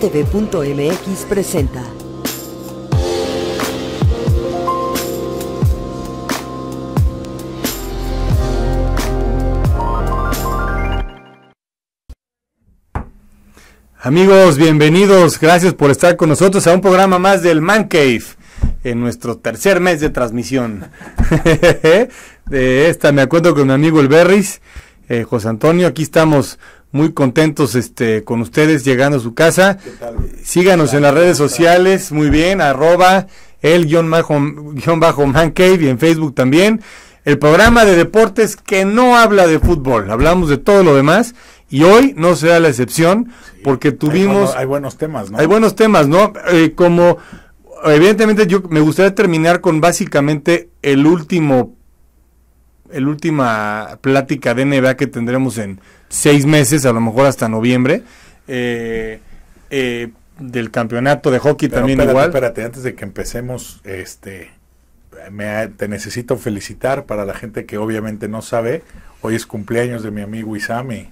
TV.mx presenta. Amigos, bienvenidos. Gracias por estar con nosotros a un programa más del Man Cave en nuestro tercer mes de transmisión. de esta me acuerdo con mi amigo el Berris, eh, José Antonio. Aquí estamos muy contentos este, con ustedes llegando a su casa. Síganos en las redes sociales, muy bien, arroba el guión bajo, Mancave y en Facebook también. El programa de deportes que no habla de fútbol, hablamos de todo lo demás y hoy no será la excepción porque tuvimos... Hay, buenos temas, ¿no? Hay buenos temas, ¿no? Eh, como evidentemente yo me gustaría terminar con básicamente el último, el última plática de NBA que tendremos en seis meses, a lo mejor hasta noviembre. Eh, eh, del campeonato de hockey también espérate, igual. Espérate, antes de que empecemos, este, te necesito felicitar para la gente que obviamente no sabe. Hoy es cumpleaños de mi amigo Isami.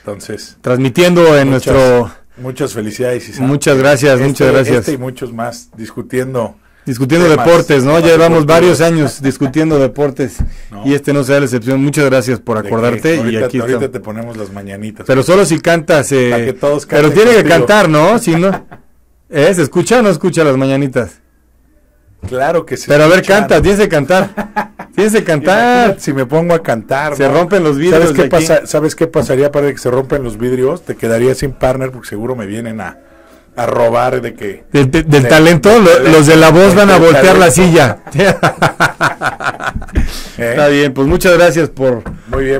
Entonces. Transmitiendo en nuestro. Muchas felicidades, Isami. Muchas gracias, muchas este, gracias. Este y muchos más discutiendo discutiendo deportes, ¿no? Ya llevamos varios años discutiendo deportes y este no sea la excepción. Muchas gracias por acordarte y aquí ahorita te ponemos las mañanitas. Pero solo si cantas, eh, que todos pero tiene que cantar, ¿no? Si no, ¿eh? ¿se escucha o no escucha las mañanitas? Claro que sí. Pero a ver, canta, tienes que cantar. Tienes que cantar. si me pongo a cantar. Se rompen los vidrios. ¿Sabes qué, ¿Sabes qué pasaría para que se rompen los vidrios? Te quedaría sin partner porque seguro me vienen a a robar de que... Del, talento, los de la voz van a voltear la silla. ¿Eh? Está bien, pues muchas gracias por,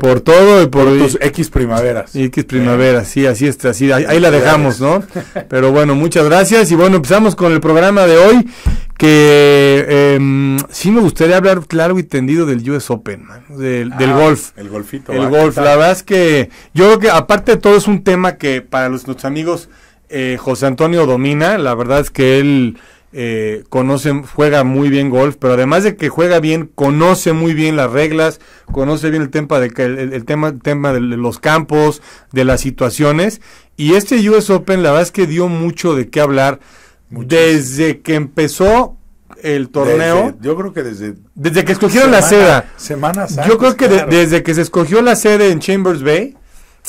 por todo y por, tus X primaveras. X primaveras, sí, así es, así, ahí, la dejamos, ¿no? Pero bueno, muchas gracias y bueno, empezamos con el programa de hoy que eh, sí me gustaría hablar claro y tendido del US Open, del, ah, del, golf. El golfito. El ah, golf, la verdad es que yo creo que aparte de todo es un tema que para los, nuestros amigos eh, José Antonio domina, la verdad es que él eh, conoce, juega muy bien golf, pero además de que juega bien, conoce muy bien las reglas, conoce bien el tema, de, el, el tema, tema de los campos, de las situaciones, y este US Open la verdad es que dio mucho de qué hablar desde que empezó el torneo. yo creo que desde... Desde que escogieron la sede Yo creo que desde que se escogió la sede en Chambers Bay,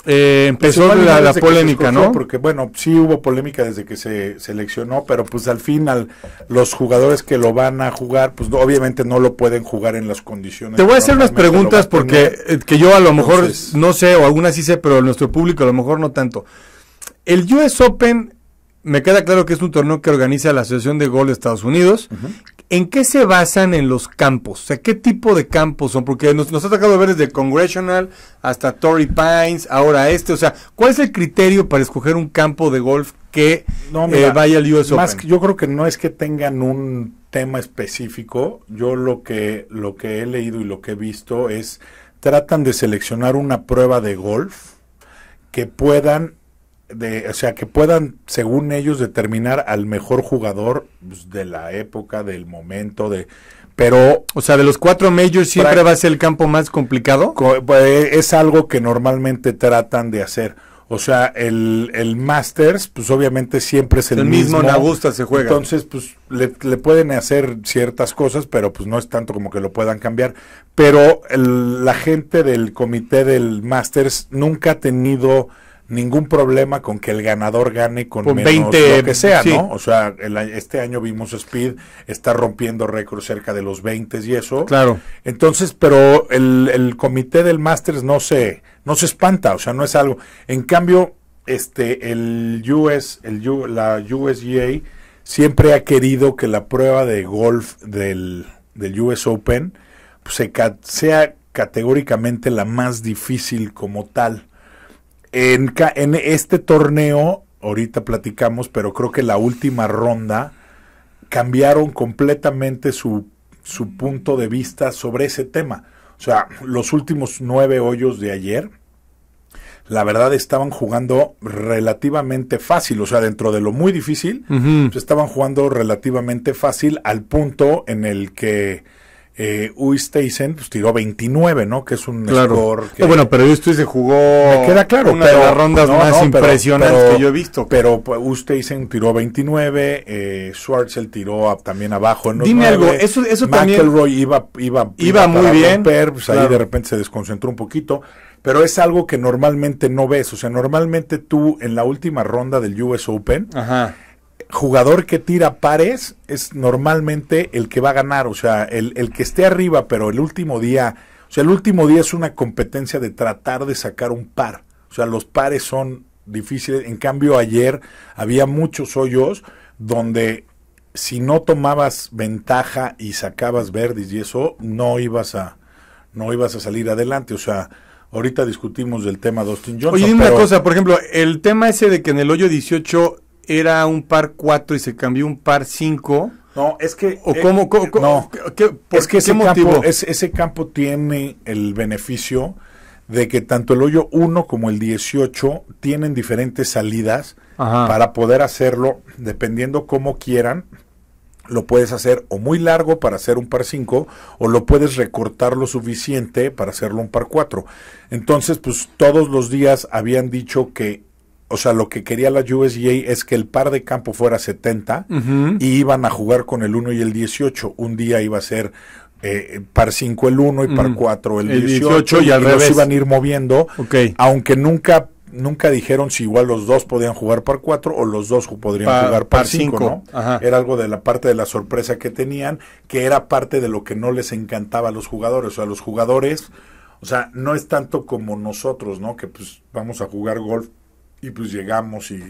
eh, empezó pues la, polémica, ¿no? Porque bueno, sí hubo polémica desde que se seleccionó, pero pues al final los jugadores que lo van a jugar, pues obviamente no lo pueden jugar en las condiciones. Te voy a hacer unas preguntas porque eh, que yo a lo mejor no sé o algunas sí sé, pero nuestro público a lo mejor no tanto. El US Open me queda claro que es un torneo que organiza la Asociación de Gol de Estados Unidos, ¿En qué se basan en los campos? O sea, ¿qué tipo de campos son? Porque nos, nos ha tocado ver desde Congressional hasta Torrey Pines, ahora este. O sea, ¿cuál es el criterio para escoger un campo de golf que eh, vaya al US más yo creo que no es que tengan un tema específico. Yo lo que, lo que he leído y lo que he visto es, tratan de seleccionar una prueba de golf que puedan o sea, que puedan, según ellos, determinar al mejor jugador pues, de la época, del momento, de... Pero... O sea, de los cuatro majors siempre va a ser el campo más complicado. Pues, es algo que normalmente tratan de hacer. O sea, el, el Masters, pues obviamente siempre es el, el mismo. mismo gusta, se juega. Entonces, pues le, le, pueden hacer ciertas cosas, pero pues no es tanto como que lo puedan cambiar. Pero la gente del comité del Masters nunca ha tenido ningún problema con que el ganador gane con, menos 20, lo que sea, ¿no? O sea, este año vimos Speed está rompiendo récords cerca de los 20 y eso. Claro. Entonces, pero el, el comité del Masters no se no se espanta, o sea, no es algo. En cambio, este el US el la USGA siempre ha querido que la prueba de golf del del US Open pues, se, sea categóricamente la más difícil como tal en, este torneo, ahorita platicamos, pero creo que la última ronda cambiaron completamente su, su punto de vista sobre ese tema. O sea, los últimos nueve hoyos de ayer, la verdad estaban jugando relativamente fácil, o sea, dentro de lo muy difícil, pues, estaban jugando relativamente fácil al punto en el que eh, pues, tiró 29, ¿no? Que es un claro. score ah, bueno, pero se jugó... claro. Una de las rondas más impresionantes que yo he visto. Pero Uysteisen pues, tiró 29, eh, el tiró también abajo en Dime algo, eso, eso McElroy también... iba, iba, iba, iba muy bien. Pues, ahí de repente se desconcentró un poquito pero es algo que normalmente no ves. O sea, normalmente tú en la última ronda del US Open, Ajá jugador que tira pares es normalmente el que va a ganar, o sea, el, que esté arriba, pero el último día, o sea, el último día es una competencia de tratar de sacar un par, o sea, los pares son difíciles, en cambio ayer había muchos hoyos donde si no tomabas ventaja y sacabas verdes y eso, no ibas a, no ibas a salir adelante, o sea, Ahorita discutimos del tema de Johnson. Oye, una cosa, por ejemplo, el tema ese de que en el hoyo 18 era un par 4 y se cambió un par 5. No, es que. ¿O eh, cómo, cómo, no, que ese, motivo? ese campo tiene el beneficio de que tanto el hoyo 1 como el 18 tienen diferentes salidas para poder hacerlo, dependiendo cómo quieran. Lo puedes hacer o muy largo para hacer un par 5 o lo puedes recortar lo suficiente para hacerlo un par 4. Entonces, pues todos los días habían dicho que o sea, lo que quería la USGA es que el par de campo fuera 70 y iban a jugar con el 1 y el 18. Un día iba a ser eh, par 5 el 1 y par 4 el, 18, y, al revés. iban a ir moviendo, aunque nunca nunca dijeron si igual los dos podían jugar par 4 o los dos podrían jugar par 5, Era algo de la parte de la sorpresa que tenían, que era parte de lo que no les encantaba a los jugadores, o sea, los jugadores, o sea, no es tanto como nosotros, ¿no? Que pues vamos a jugar golf y pues llegamos y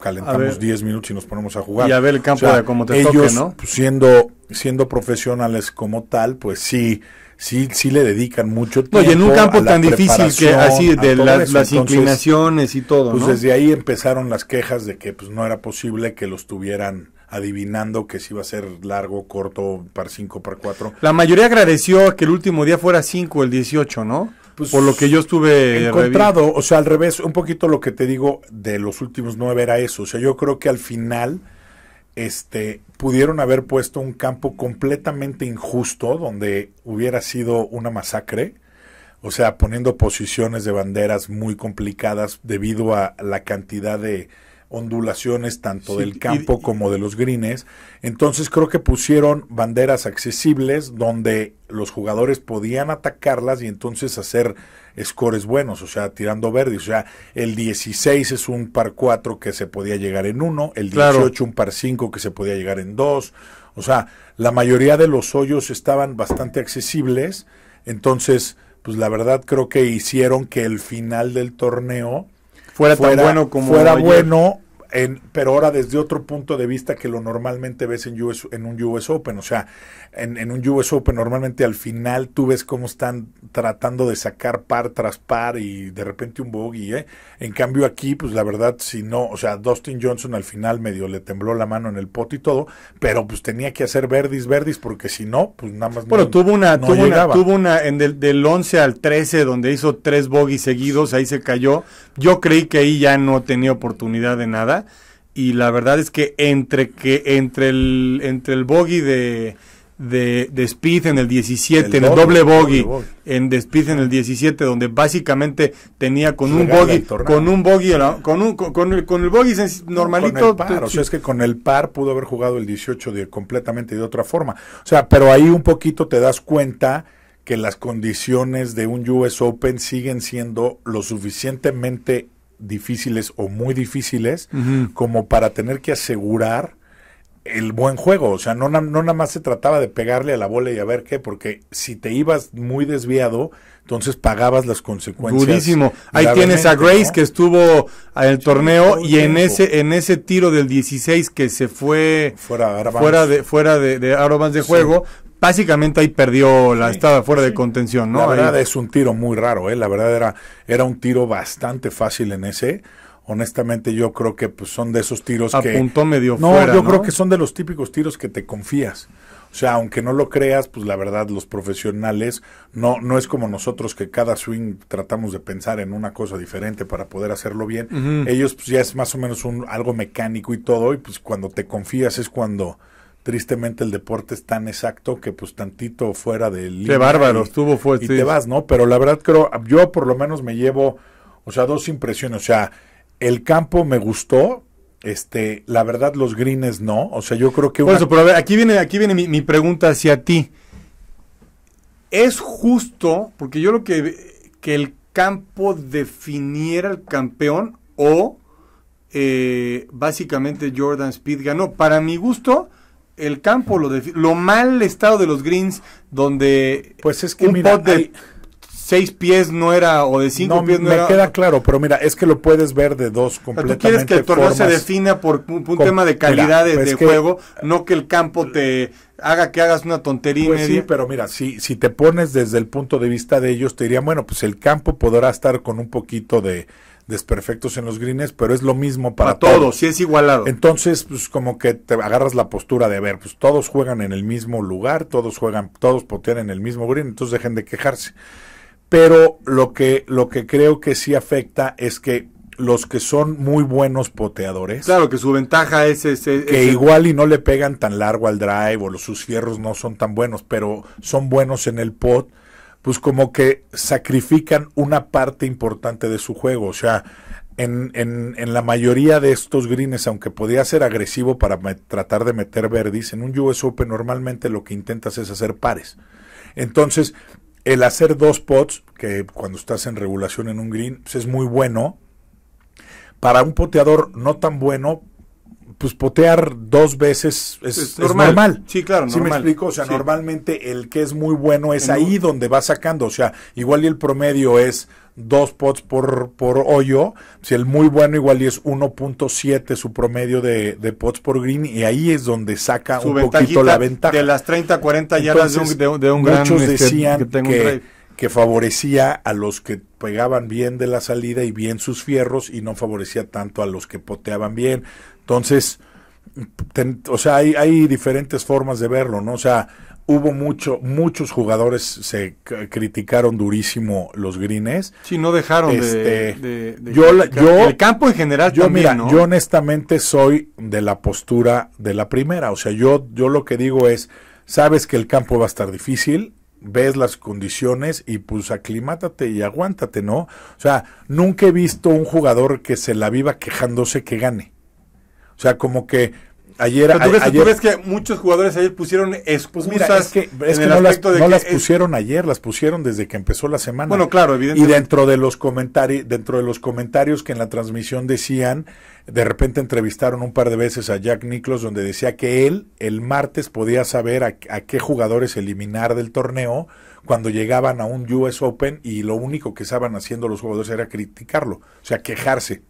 calentamos 10 minutos y nos ponemos a jugar. Y a ver el campo de como te ellos, ¿no? Pues, siendo, siendo profesionales como tal, pues sí, sí, sí le dedican mucho tiempo. No, y en un campo tan difícil que así, de las inclinaciones y todo. Pues desde ahí empezaron las quejas de que pues no era posible que los tuvieran adivinando que si iba a ser largo, corto, par 5, par 4. La mayoría agradeció que el último día fuera 5, el 18, ¿no? Pues, por lo que yo estuve encontrado, o sea, al revés, un poquito lo que te digo de los últimos nueve era eso. O sea, yo creo que al final este, pudieron haber puesto un campo completamente injusto donde hubiera sido una masacre, o sea, poniendo posiciones de banderas muy complicadas debido a la cantidad de ondulaciones tanto del campo como de los greens. Entonces creo que pusieron banderas accesibles donde los jugadores podían atacarlas y entonces hacer scores buenos, o sea, tirando verdes. O sea, el 16 es un par 4 que se podía llegar en 1, el 18 un par 5 que se podía llegar en 2. O sea, la mayoría de los hoyos estaban bastante accesibles. Entonces, pues la verdad creo que hicieron que el final del torneo fuera, tan bueno como fuera bueno pero ahora desde otro punto de vista que lo normalmente ves en, en un US Open. O sea, en, un US Open normalmente al final tú ves cómo están tratando de sacar par tras par y de repente un bogey. ¿eh? En cambio aquí, pues la verdad, si no, o sea, Dustin Johnson al final medio le tembló la mano en el pot y todo, pero pues tenía que hacer verdis, verdis, porque si no, pues nada más bueno, tuvo una, tuvo Una, tuvo una en del, del 11 al 13 donde hizo tres bogies seguidos, ahí se cayó. Yo creí que ahí ya no tenía oportunidad de nada y la verdad es que entre que entre el entre el bogey de, de, Speed en el 17, en el doble bogey, en de Speed en el 17, donde básicamente tenía con un bogey, con un con, con, el, con el bogey normalito. par, pues, o sea, es que con el par pudo haber jugado el 18 de, completamente de otra forma. O sea, pero ahí un poquito te das cuenta que las condiciones de un US Open siguen siendo lo suficientemente difíciles o muy difíciles como para tener que asegurar el buen juego. O sea, no, no nada más se trataba de pegarle a la bola y a ver qué, porque si te ibas muy desviado, entonces pagabas las consecuencias. Durísimo. Ahí tienes a Grace que estuvo en el torneo y en ese en ese tiro del 16 que se fue fuera, fuera de fuera de, de de juego, básicamente ahí perdió la estada estaba fuera de contención, ¿no? La verdad es un tiro muy raro, ¿eh? La verdad era, era un tiro bastante fácil en ese. Honestamente, yo creo que pues, son de esos tiros que que. Apuntó medio no, Yo no, yo creo que son de los típicos tiros que te confías. O sea, aunque no lo creas, pues la verdad los profesionales no no es como nosotros que cada swing tratamos de pensar en una cosa diferente para poder hacerlo bien. Ellos pues ya es más o menos un algo mecánico y todo y pues cuando te confías es cuando tristemente el deporte es tan exacto que pues tantito fuera del... Qué bárbaro, y, estuvo fuerte. Y te vas, ¿no? Pero la verdad creo, yo por lo menos me llevo, o sea, dos impresiones. O sea, el campo me gustó, este, la verdad los greens no. O sea, yo creo que... Por eso, pero a ver, aquí viene, aquí viene mi, pregunta hacia ti. Es justo, porque yo lo que, que el campo definiera el campeón o eh, básicamente Jordan Speed ganó. Para mi gusto el campo, lo, lo mal estado de los greens, donde pues es que un pot de 6 seis pies no era, o de cinco pies no era. Me queda claro, pero mira, es que lo puedes ver de dos completamente. O tú quieres que el torneo se defina por un, tema de calidad de, pues juego, no que el campo te haga que hagas una tontería pues Sí, pero mira, si, si te pones desde el punto de vista de ellos, te dirían, bueno, pues el campo podrá estar con un poquito de desperfectos en los greens, pero es lo mismo para, todos. si es igualado. Entonces, pues como que te agarras la postura de ver, pues todos juegan en el mismo lugar, todos juegan, todos potean en el mismo green, entonces dejen de quejarse. Pero lo que, lo que creo que sí afecta es que los que son muy buenos poteadores. Claro, que su ventaja es ese. Que igual y no le pegan tan largo al drive o los, sus fierros no son tan buenos, pero son buenos en el pot pues como que sacrifican una parte importante de su juego. O sea, en, la mayoría de estos greens, aunque podía ser agresivo para tratar de meter verdis, en un US Open normalmente lo que intentas es hacer pares. Entonces, el hacer dos pots, que cuando estás en regulación en un green, pues es muy bueno. Para un poteador no tan bueno, pues potear dos veces es, normal. Sí, claro, normal. me explico? O sea, normalmente el que es muy bueno es ahí donde va sacando. O sea, igual y el promedio es dos pots por, por hoyo. Si el muy bueno igual y es 1.7 su promedio de, de pots por green. Y ahí es donde saca un poquito la ventaja. De las 30, 40 yardas de un, de, un gran, Muchos este, decían que que favorecía a los que pegaban bien de la salida y bien sus fierros y no favorecía tanto a los que poteaban bien. Entonces, o sea, hay, hay, diferentes formas de verlo, ¿no? O sea, hubo mucho, muchos jugadores se criticaron durísimo los grines. Sí, no dejaron de, este, yo, yo el campo en general. Yo mira, yo honestamente soy de la postura de la primera, o sea, yo yo lo que digo es, sabes que el campo va a estar difícil, ves las condiciones y pues aclimátate y aguántate, ¿no? O sea, nunca he visto un jugador que se la viva quejándose que gane. O sea, como que Ayer, ¿tú, ves, ayer, que muchos jugadores ayer pusieron excusas pues es que, no, las, pusieron ayer, las pusieron desde que empezó la semana. Bueno, claro, Y dentro de los comentarios, dentro de los comentarios que en la transmisión decían, de repente entrevistaron un par de veces a Jack Nicklaus donde decía que él el martes podía saber a qué jugadores eliminar del torneo cuando llegaban a un US Open y lo único que estaban haciendo los jugadores era criticarlo, o sea, quejarse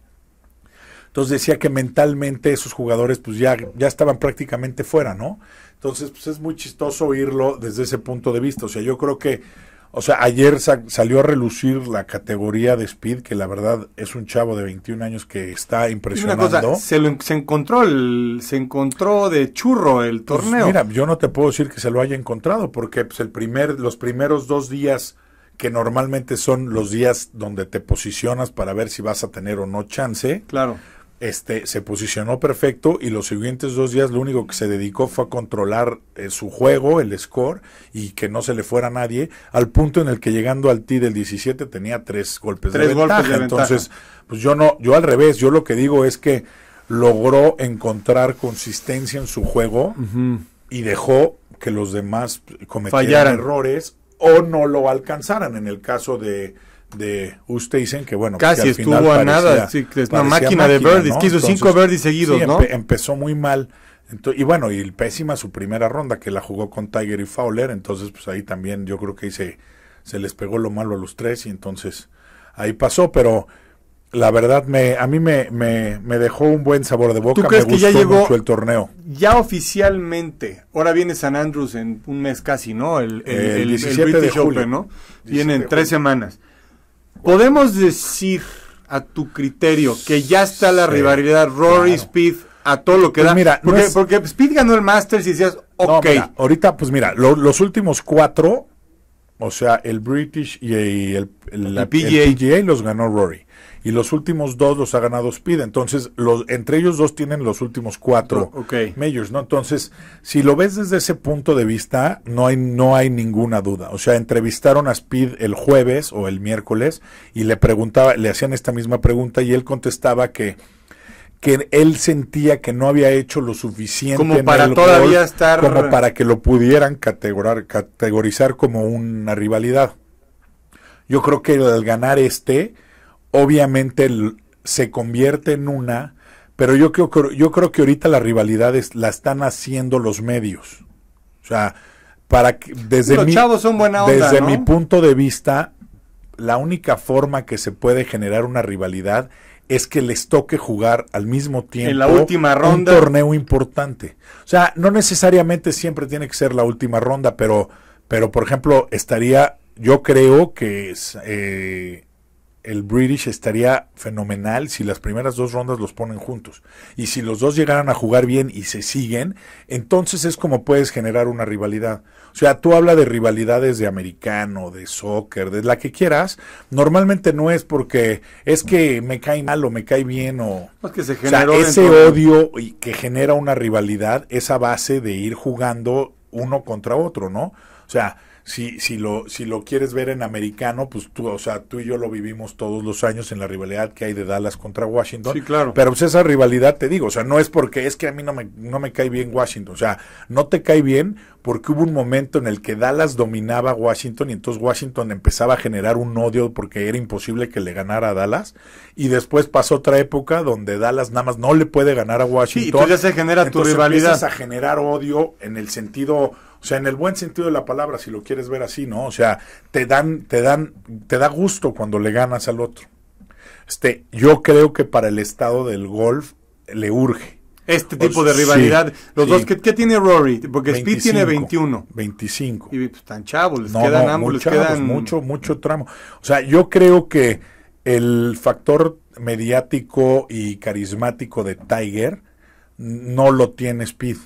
entonces decía que mentalmente esos jugadores pues ya, ya estaban prácticamente fuera, ¿no? Entonces pues es muy chistoso oírlo desde ese punto de vista. O sea, yo creo que, o sea, ayer salió a relucir la categoría de Speed, que la verdad es un chavo de 21 años que está impresionando. se, lo, se, encontró se encontró de churro el pues, torneo. mira, yo no te puedo decir que se lo haya encontrado, porque pues, el primer, los primeros dos días que normalmente son los días donde te posicionas para ver si vas a tener o no chance. Claro este, se posicionó perfecto y los siguientes dos días lo único que se dedicó fue a controlar eh, su juego, el score, y que no se le fuera a nadie, al punto en el que llegando al t del 17 tenía tres golpes, tres de, ventaja. Entonces, pues yo no, yo al revés, yo lo que digo es que logró encontrar consistencia en su juego y dejó que los demás cometieran errores o no lo alcanzaran. En el caso de de usted dicen que bueno, pues, casi estuvo a nada, una máquina, de birdies, hizo cinco birdies seguidos, empezó muy mal. y bueno, y pésima su primera ronda, que la jugó con Tiger y Fowler, entonces pues ahí también yo creo que se, les pegó lo malo a los tres y entonces ahí pasó, pero la verdad me, a mí me, me, dejó un buen sabor de boca, me gustó que ya llegó el torneo. Ya oficialmente, ahora viene San Andrews en un mes casi, ¿no? El, el, 17 de julio, ¿no? tienen tres semanas. Podemos decir a tu criterio que ya está la rivalidad Rory Speed a todo lo que pues da. Mira, porque, porque, Speed ganó el Masters y decías, ok. ahorita, pues mira, los últimos cuatro, o sea, el British y el, el PGA los ganó Rory y los últimos dos los ha ganado Speed. Entonces, los, entre ellos dos tienen los últimos cuatro oh, okay. ¿no? Entonces, si lo ves desde ese punto de vista, no hay, no hay ninguna duda. O sea, entrevistaron a Speed el jueves o el miércoles y le preguntaba, le hacían esta misma pregunta y él contestaba que que él sentía que no había hecho lo suficiente como para todavía estar como para que lo pudieran categorar, categorizar como una rivalidad. Yo creo que al ganar este obviamente se convierte en una, pero yo creo, yo creo que ahorita las rivalidades la están haciendo los medios. O sea, para que, desde, mi, desde mi punto de vista, la única forma que se puede generar una rivalidad es que les toque jugar al mismo tiempo en la última ronda. un torneo importante. O sea, no necesariamente siempre tiene que ser la última ronda, pero, pero por ejemplo, estaría, yo creo que es, eh, el British estaría fenomenal si las primeras dos rondas los ponen juntos. Y si los dos llegaran a jugar bien y se siguen, entonces es como puedes generar una rivalidad. O sea, tú hablas de rivalidades de americano, de soccer, de la que quieras. Normalmente no es porque es que me cae mal o me cae bien o... Pues que se sea, ese odio y que genera una rivalidad, esa base de ir jugando uno contra otro, ¿no? O sea, si, si, lo, si lo quieres ver en americano, pues tú, o sea, tú y yo lo vivimos todos los años en la rivalidad que hay de Dallas contra Washington. Sí, claro. Pero pues, esa rivalidad, te digo, o sea, no es porque es que a mí no me, no me cae bien Washington, o sea, no te cae bien porque hubo un momento en el que Dallas dominaba a Washington y entonces Washington empezaba a generar un odio porque era imposible que le ganara a Dallas y después pasó otra época donde Dallas nada más no le puede ganar a Washington. y entonces ya se genera tu rivalidad. Empiezas a generar odio en el sentido o sea, en el buen sentido de la palabra, si lo quieres ver así, ¿no? O sea, te dan, te dan, te da gusto cuando le ganas al otro. Este, yo creo que para el estado del golf le urge. Este tipo de rivalidad. los dos, ¿qué, tiene Rory? Porque Speed tiene 21. 25. Y pues, tan chavos, les quedan ambos, Mucho, mucho tramo. O sea, yo creo que el factor mediático y carismático de Tiger no lo tiene Speed.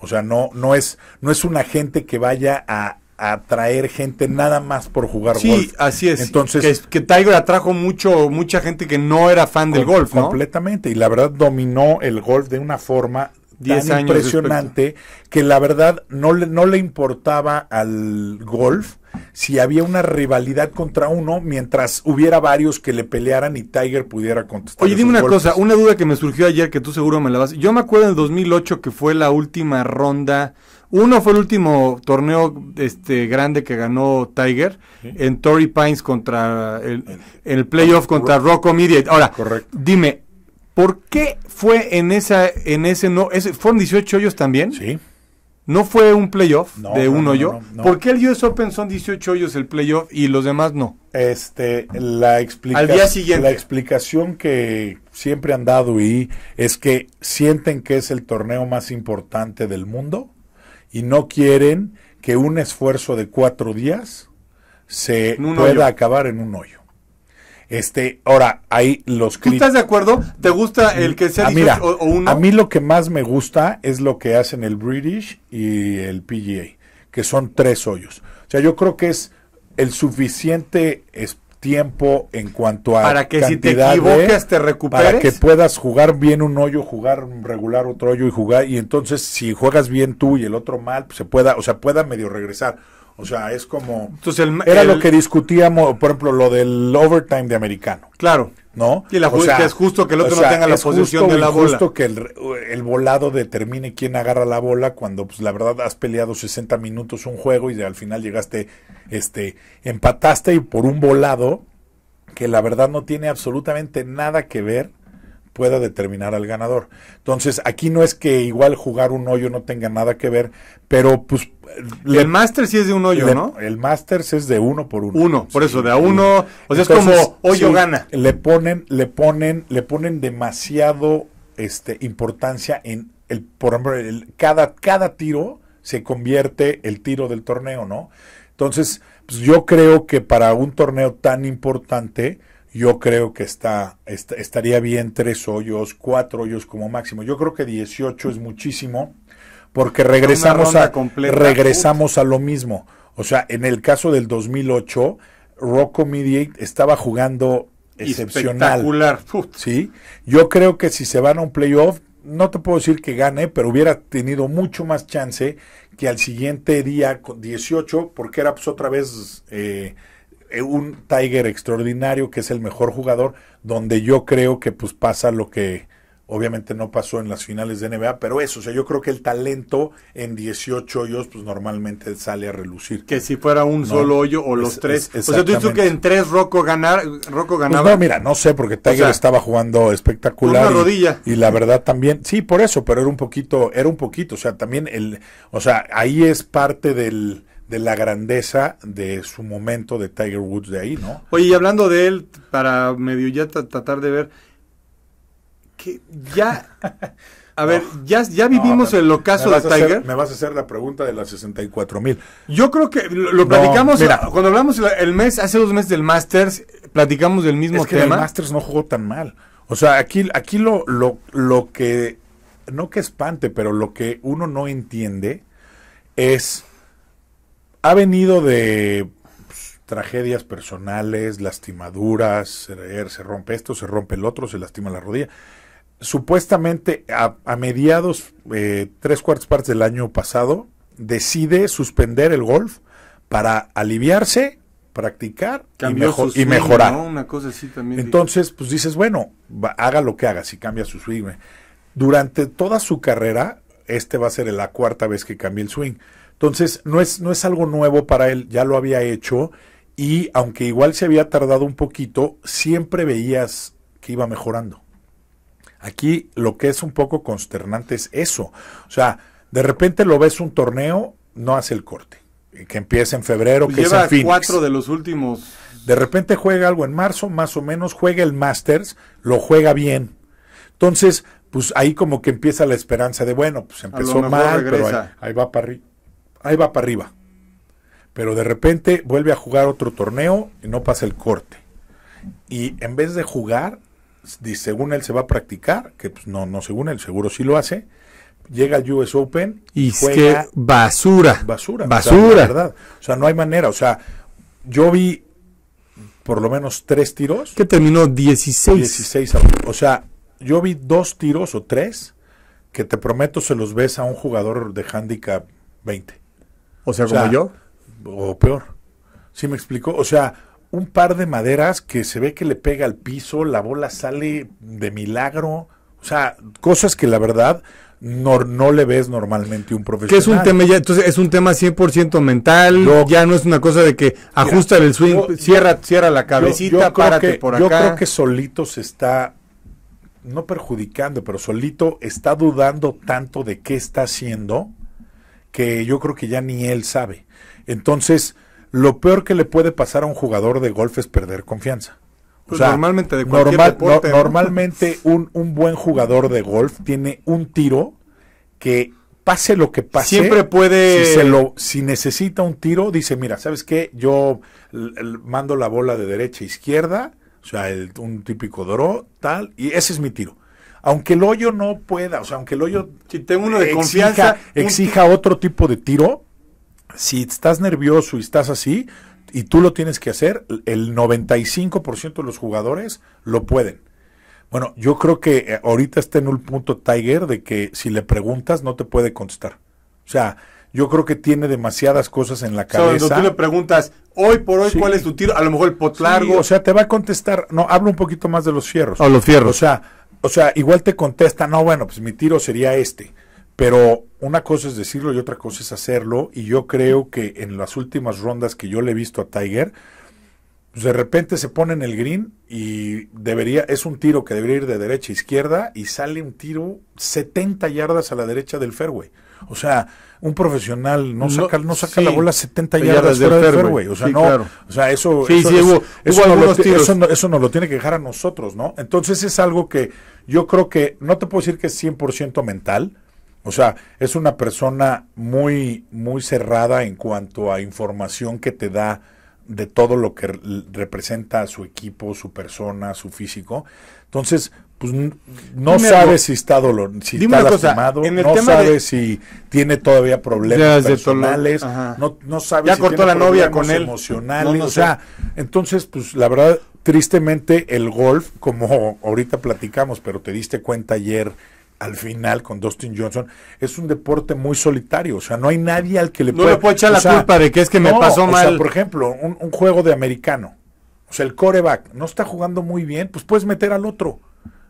O sea, no, no es, no es una gente que vaya a atraer gente nada más por jugar golf. Sí, así es. Entonces, que, Tiger atrajo mucho, mucha gente que no era fan del golf, Completamente. Y la verdad dominó el golf de una forma 10 años impresionante que la verdad no le, no le importaba al golf si había una rivalidad contra uno mientras hubiera varios que le pelearan y Tiger pudiera contestar. Oye, dime una cosa, una duda que me surgió ayer que tú seguro me la vas. Yo me acuerdo en 2008 que fue la última ronda. Uno fue el último torneo este grande que ganó Tiger en Torrey Pines contra el, el, playoff contra Rocco mediate. Ahora, Correcto. dime, ¿Por qué fue en esa, en ese no, ese, fueron 18 hoyos también? Sí. ¿No fue un playoff de un hoyo? ¿Por qué el US Open son 18 hoyos el playoff y los demás no? Este, la, explicación que siempre han dado y es que sienten que es el torneo más importante del mundo y no quieren que un esfuerzo de cuatro días se pueda acabar en un hoyo. Este, ahora, hay los ¿Tú estás de acuerdo? ¿Te gusta el que sea ah, A mí lo que más me gusta es lo que hacen el British y el PGA, que son tres hoyos. O sea, yo creo que es el suficiente tiempo en cuanto a para que si te equivoques te recuperes para que puedas jugar bien un hoyo jugar regular otro hoyo y jugar y entonces si juegas bien tú y el otro mal pues se pueda o sea pueda medio regresar o sea, es como... Entonces era lo que discutíamos, por ejemplo, lo del overtime de americano. Claro. ¿No? Y la o es justo que el otro no tenga la posición de la bola. Es justo que el, el, volado determine quién agarra la bola cuando, pues, la verdad, has peleado 60 minutos un juego y al final llegaste, este, empataste y por un volado que la verdad no tiene absolutamente nada que ver pueda determinar al ganador. Entonces, aquí no es que igual jugar un hoyo no tenga nada que ver, pero pues... el Masters sí es de un hoyo, ¿no? El Masters es de uno por uno. Uno, por eso, de a uno. O sea, es como hoyo gana. Le ponen, le ponen, le ponen demasiado este, importancia en el, por ejemplo, cada, cada tiro se convierte el tiro del torneo, ¿no? Entonces, pues, yo creo que para un torneo tan importante, yo creo que está, estaría bien tres hoyos, cuatro hoyos como máximo. Yo creo que 18 es muchísimo porque regresamos a regresamos a lo mismo. O sea, en el caso del 2008, Rocco Mediate estaba jugando excepcional. Espectacular. Sí. Yo creo que si se van a un playoff, no te puedo decir que gane, pero hubiera tenido mucho más chance que al siguiente día 18, porque era pues otra vez eh, eh, un Tiger extraordinario, que es el mejor jugador, donde yo creo que pues pasa lo que obviamente no pasó en las finales de NBA, pero eso, o sea, yo creo que el talento en 18 hoyos pues normalmente sale a relucir. Que si fuera un solo hoyo o los tres. o sea, tú dices que en tres Rocco, ganar, Rocco pues, ganaba. no, mira, no sé, porque Tiger estaba jugando espectacular. rodilla. Y, y, la verdad también, sí, por eso, pero era un poquito, era un poquito, o sea, también el, o sea, ahí es parte del de la grandeza de su momento de Tiger Woods de ahí, ¿no? Oye, y hablando de él, para medio ya tratar de ver, que ya... A ver, ya, ya vivimos el ocaso de Tiger. me vas a hacer la pregunta de las 64 mil. Yo creo que lo, platicamos, cuando hablamos el mes, hace dos meses del Masters, platicamos del mismo que tema. El Masters no jugó tan mal. O sea, aquí, aquí lo, lo que, no que espante, pero lo que uno no entiende es ha venido de pues, tragedias personales, lastimaduras, er, se, rompe esto, se rompe el otro, se lastima la rodilla. Supuestamente a, mediados, eh, tres cuartos partes del año pasado, decide suspender el golf para aliviarse, practicar y, mejorar. Entonces, pues dices, bueno, haga lo que haga, si cambia su swing. Durante toda su carrera, este va a ser la cuarta vez que cambia el swing. Entonces, no es, no es algo nuevo para él, ya lo había hecho y aunque igual se había tardado un poquito, siempre veías que iba mejorando. Aquí lo que es un poco consternante es eso. O sea, de repente lo ves un torneo, no hace el corte. Que empieza en febrero, pues que lleva es en cuatro de los últimos. De repente juega algo en marzo, más o menos, juega el Masters, lo juega bien. Entonces, pues ahí como que empieza la esperanza de, bueno, pues empezó mal, pero ahí, va para ahí va para arriba. Pero de repente vuelve a jugar otro torneo y no pasa el corte. Y en vez de jugar, según él se va a practicar, que pues, no, no según él, seguro sí lo hace, llega al US Open y juega basura. Basura. Basura. O sea, verdad. O sea, no hay manera. O sea, yo vi por lo menos tres tiros. Que terminó 16. 16. O sea, yo vi dos tiros o tres que te prometo se los ves a un jugador de handicap 20. O sea, como yo. O peor. ¿Sí me explico O sea, un par de maderas que se ve que le pega al piso, la bola sale de milagro. O sea, cosas que la verdad no, no le ves normalmente un profesional. Que es un tema entonces es un tema 100% mental, ya no es una cosa de que ajusta el swing, cierra, cierra la cabecita, párate por acá. Yo creo que solito se está no perjudicando, pero solito está dudando tanto de qué está haciendo que yo creo que ya ni él sabe. Entonces, lo peor que le puede pasar a un jugador de golf es perder confianza. Pues normalmente de Normalmente un, un, buen jugador de golf tiene un tiro que pase lo que pase. Siempre puede... Si, si necesita un tiro, dice, mira, ¿sabes qué? Yo mando la bola de derecha a izquierda, o sea, un típico Doro, tal, y ese es mi tiro aunque el hoyo no pueda, o sea, aunque el hoyo si tengo uno de exija, confianza, exija otro tipo de tiro, si estás nervioso y estás así y tú lo tienes que hacer, el 95% de los jugadores lo pueden. Bueno, yo creo que eh, ahorita está en un punto Tiger de que si le preguntas no te puede contestar. O sea, yo creo que tiene demasiadas cosas en la cabeza. tú le preguntas, hoy por hoy, ¿cuál es tu tiro? A lo mejor el pot largo. o sea, te va a contestar. No, hablo un poquito más de los fierros. O los fierros. O sea, o sea, igual te contesta, no, bueno, pues mi tiro sería este. Pero una cosa es decirlo y otra cosa es hacerlo. Y yo creo que en las últimas rondas que yo le he visto a Tiger, pues de repente se pone en el green y debería, es un tiro que debería ir de derecha a izquierda y sale un tiro 70 yardas a la derecha del fairway. O sea, un profesional no, saca, no saca la bola 70 yardas fuera del güey. O sea, no, o sea, eso, eso, no nos lo tiene que dejar a nosotros, ¿no? Entonces es algo que yo creo que, no te puedo decir que es 100% mental, o sea, es una persona muy, muy cerrada en cuanto a información que te da de todo lo que representa a su equipo, su persona, su físico. Entonces, pues no sabes sabe si está dolor, si está lastimado, no sabe si tiene todavía problemas personales, no, no, sabe ya si cortó la novia con él. emocionales, sea, entonces pues la verdad tristemente el golf como ahorita platicamos, pero te diste cuenta ayer al final con Dustin Johnson, es un deporte muy solitario, o sea, no hay nadie al que le pueda... No le echar la culpa de que es que me pasó mal. O sea, por ejemplo, un, un juego de americano, o sea, el coreback no está jugando muy bien, pues puedes meter al otro.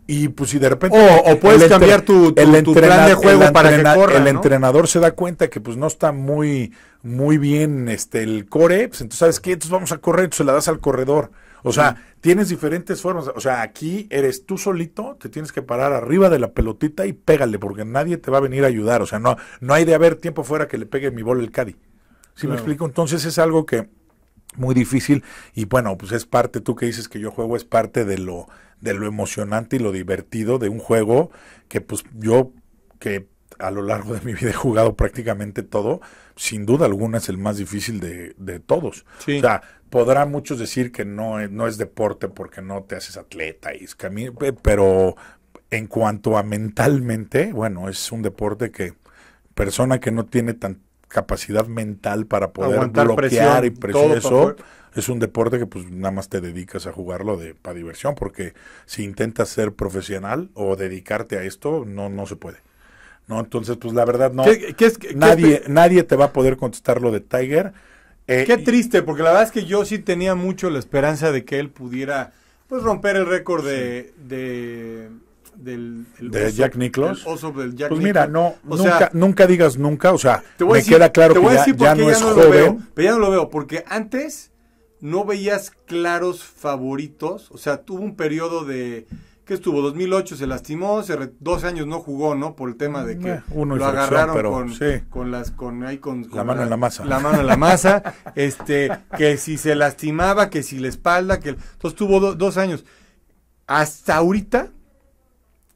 Y pues si de repente... O, puedes cambiar tu, el plan de juego para que El entrenador se da cuenta que pues no está muy, muy bien este, el core, pues entonces sabes qué, entonces vamos a correr, entonces se la das al corredor. O sea, tienes diferentes formas. O sea, aquí eres tú solito, te tienes que parar arriba de la pelotita y pégale, porque nadie te va a venir a ayudar. O sea, no, no hay de haber tiempo fuera que le pegue mi bola el caddy ¿Sí me explico? Entonces es algo que muy difícil y bueno, pues es parte, tú que dices que yo juego, es parte de lo de lo emocionante y lo divertido de un juego que pues yo que a lo largo de mi vida he jugado prácticamente todo, sin duda alguna es el más difícil de, de todos. O sea, podrán muchos decir que no, no es deporte porque no te haces atleta, y es pero en cuanto a mentalmente, bueno, es un deporte que persona que no tiene tan capacidad mental para poder bloquear y presionar es un deporte que pues nada más te dedicas a jugarlo de para diversión, porque si intentas ser profesional o dedicarte a esto, no, no se puede. ¿No? Entonces, pues la verdad no. es, nadie, nadie te va a poder contestar lo de Tiger. Eh, qué triste, porque la verdad es que yo sí tenía mucho la esperanza de que él pudiera pues romper el récord de, de del, Jack Nicklaus. pues mira, no, nunca, nunca digas nunca, o sea, me queda claro que ya, no es joven. pero ya no lo veo, porque antes no veías claros favoritos. O sea, tuvo un periodo de... ¿Qué estuvo? 2008 se lastimó, Dos años no jugó, ¿no? Por el tema de que eh, lo agarraron con, las con la, mano en la masa. La mano en la masa, este que si se lastimaba, que si la espalda, que entonces tuvo dos años. Hasta ahorita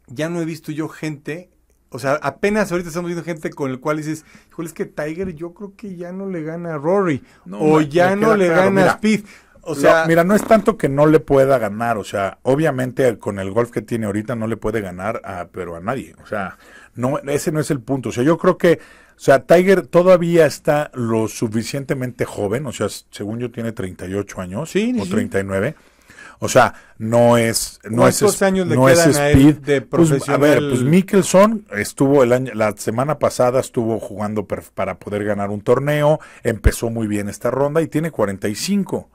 ya no he visto yo gente o sea, apenas ahorita estamos viendo gente con el cual dices, híjole, es que Tiger yo creo que ya no le gana a Rory. o ya no le gana a Speed. O sea, mira, no es tanto que no le pueda ganar, o sea, obviamente con el golf que tiene ahorita no le puede ganar a, pero a nadie, o sea, no, ese no es el punto, o sea, yo creo que, o sea, Tiger todavía está lo suficientemente joven, o sea, según yo tiene 38 años sí, o sí. 39, o sea, no es. No años A de pues, a ver, pues Mickelson estuvo el año, la semana pasada estuvo jugando para poder ganar un torneo, empezó muy bien esta ronda y tiene 45.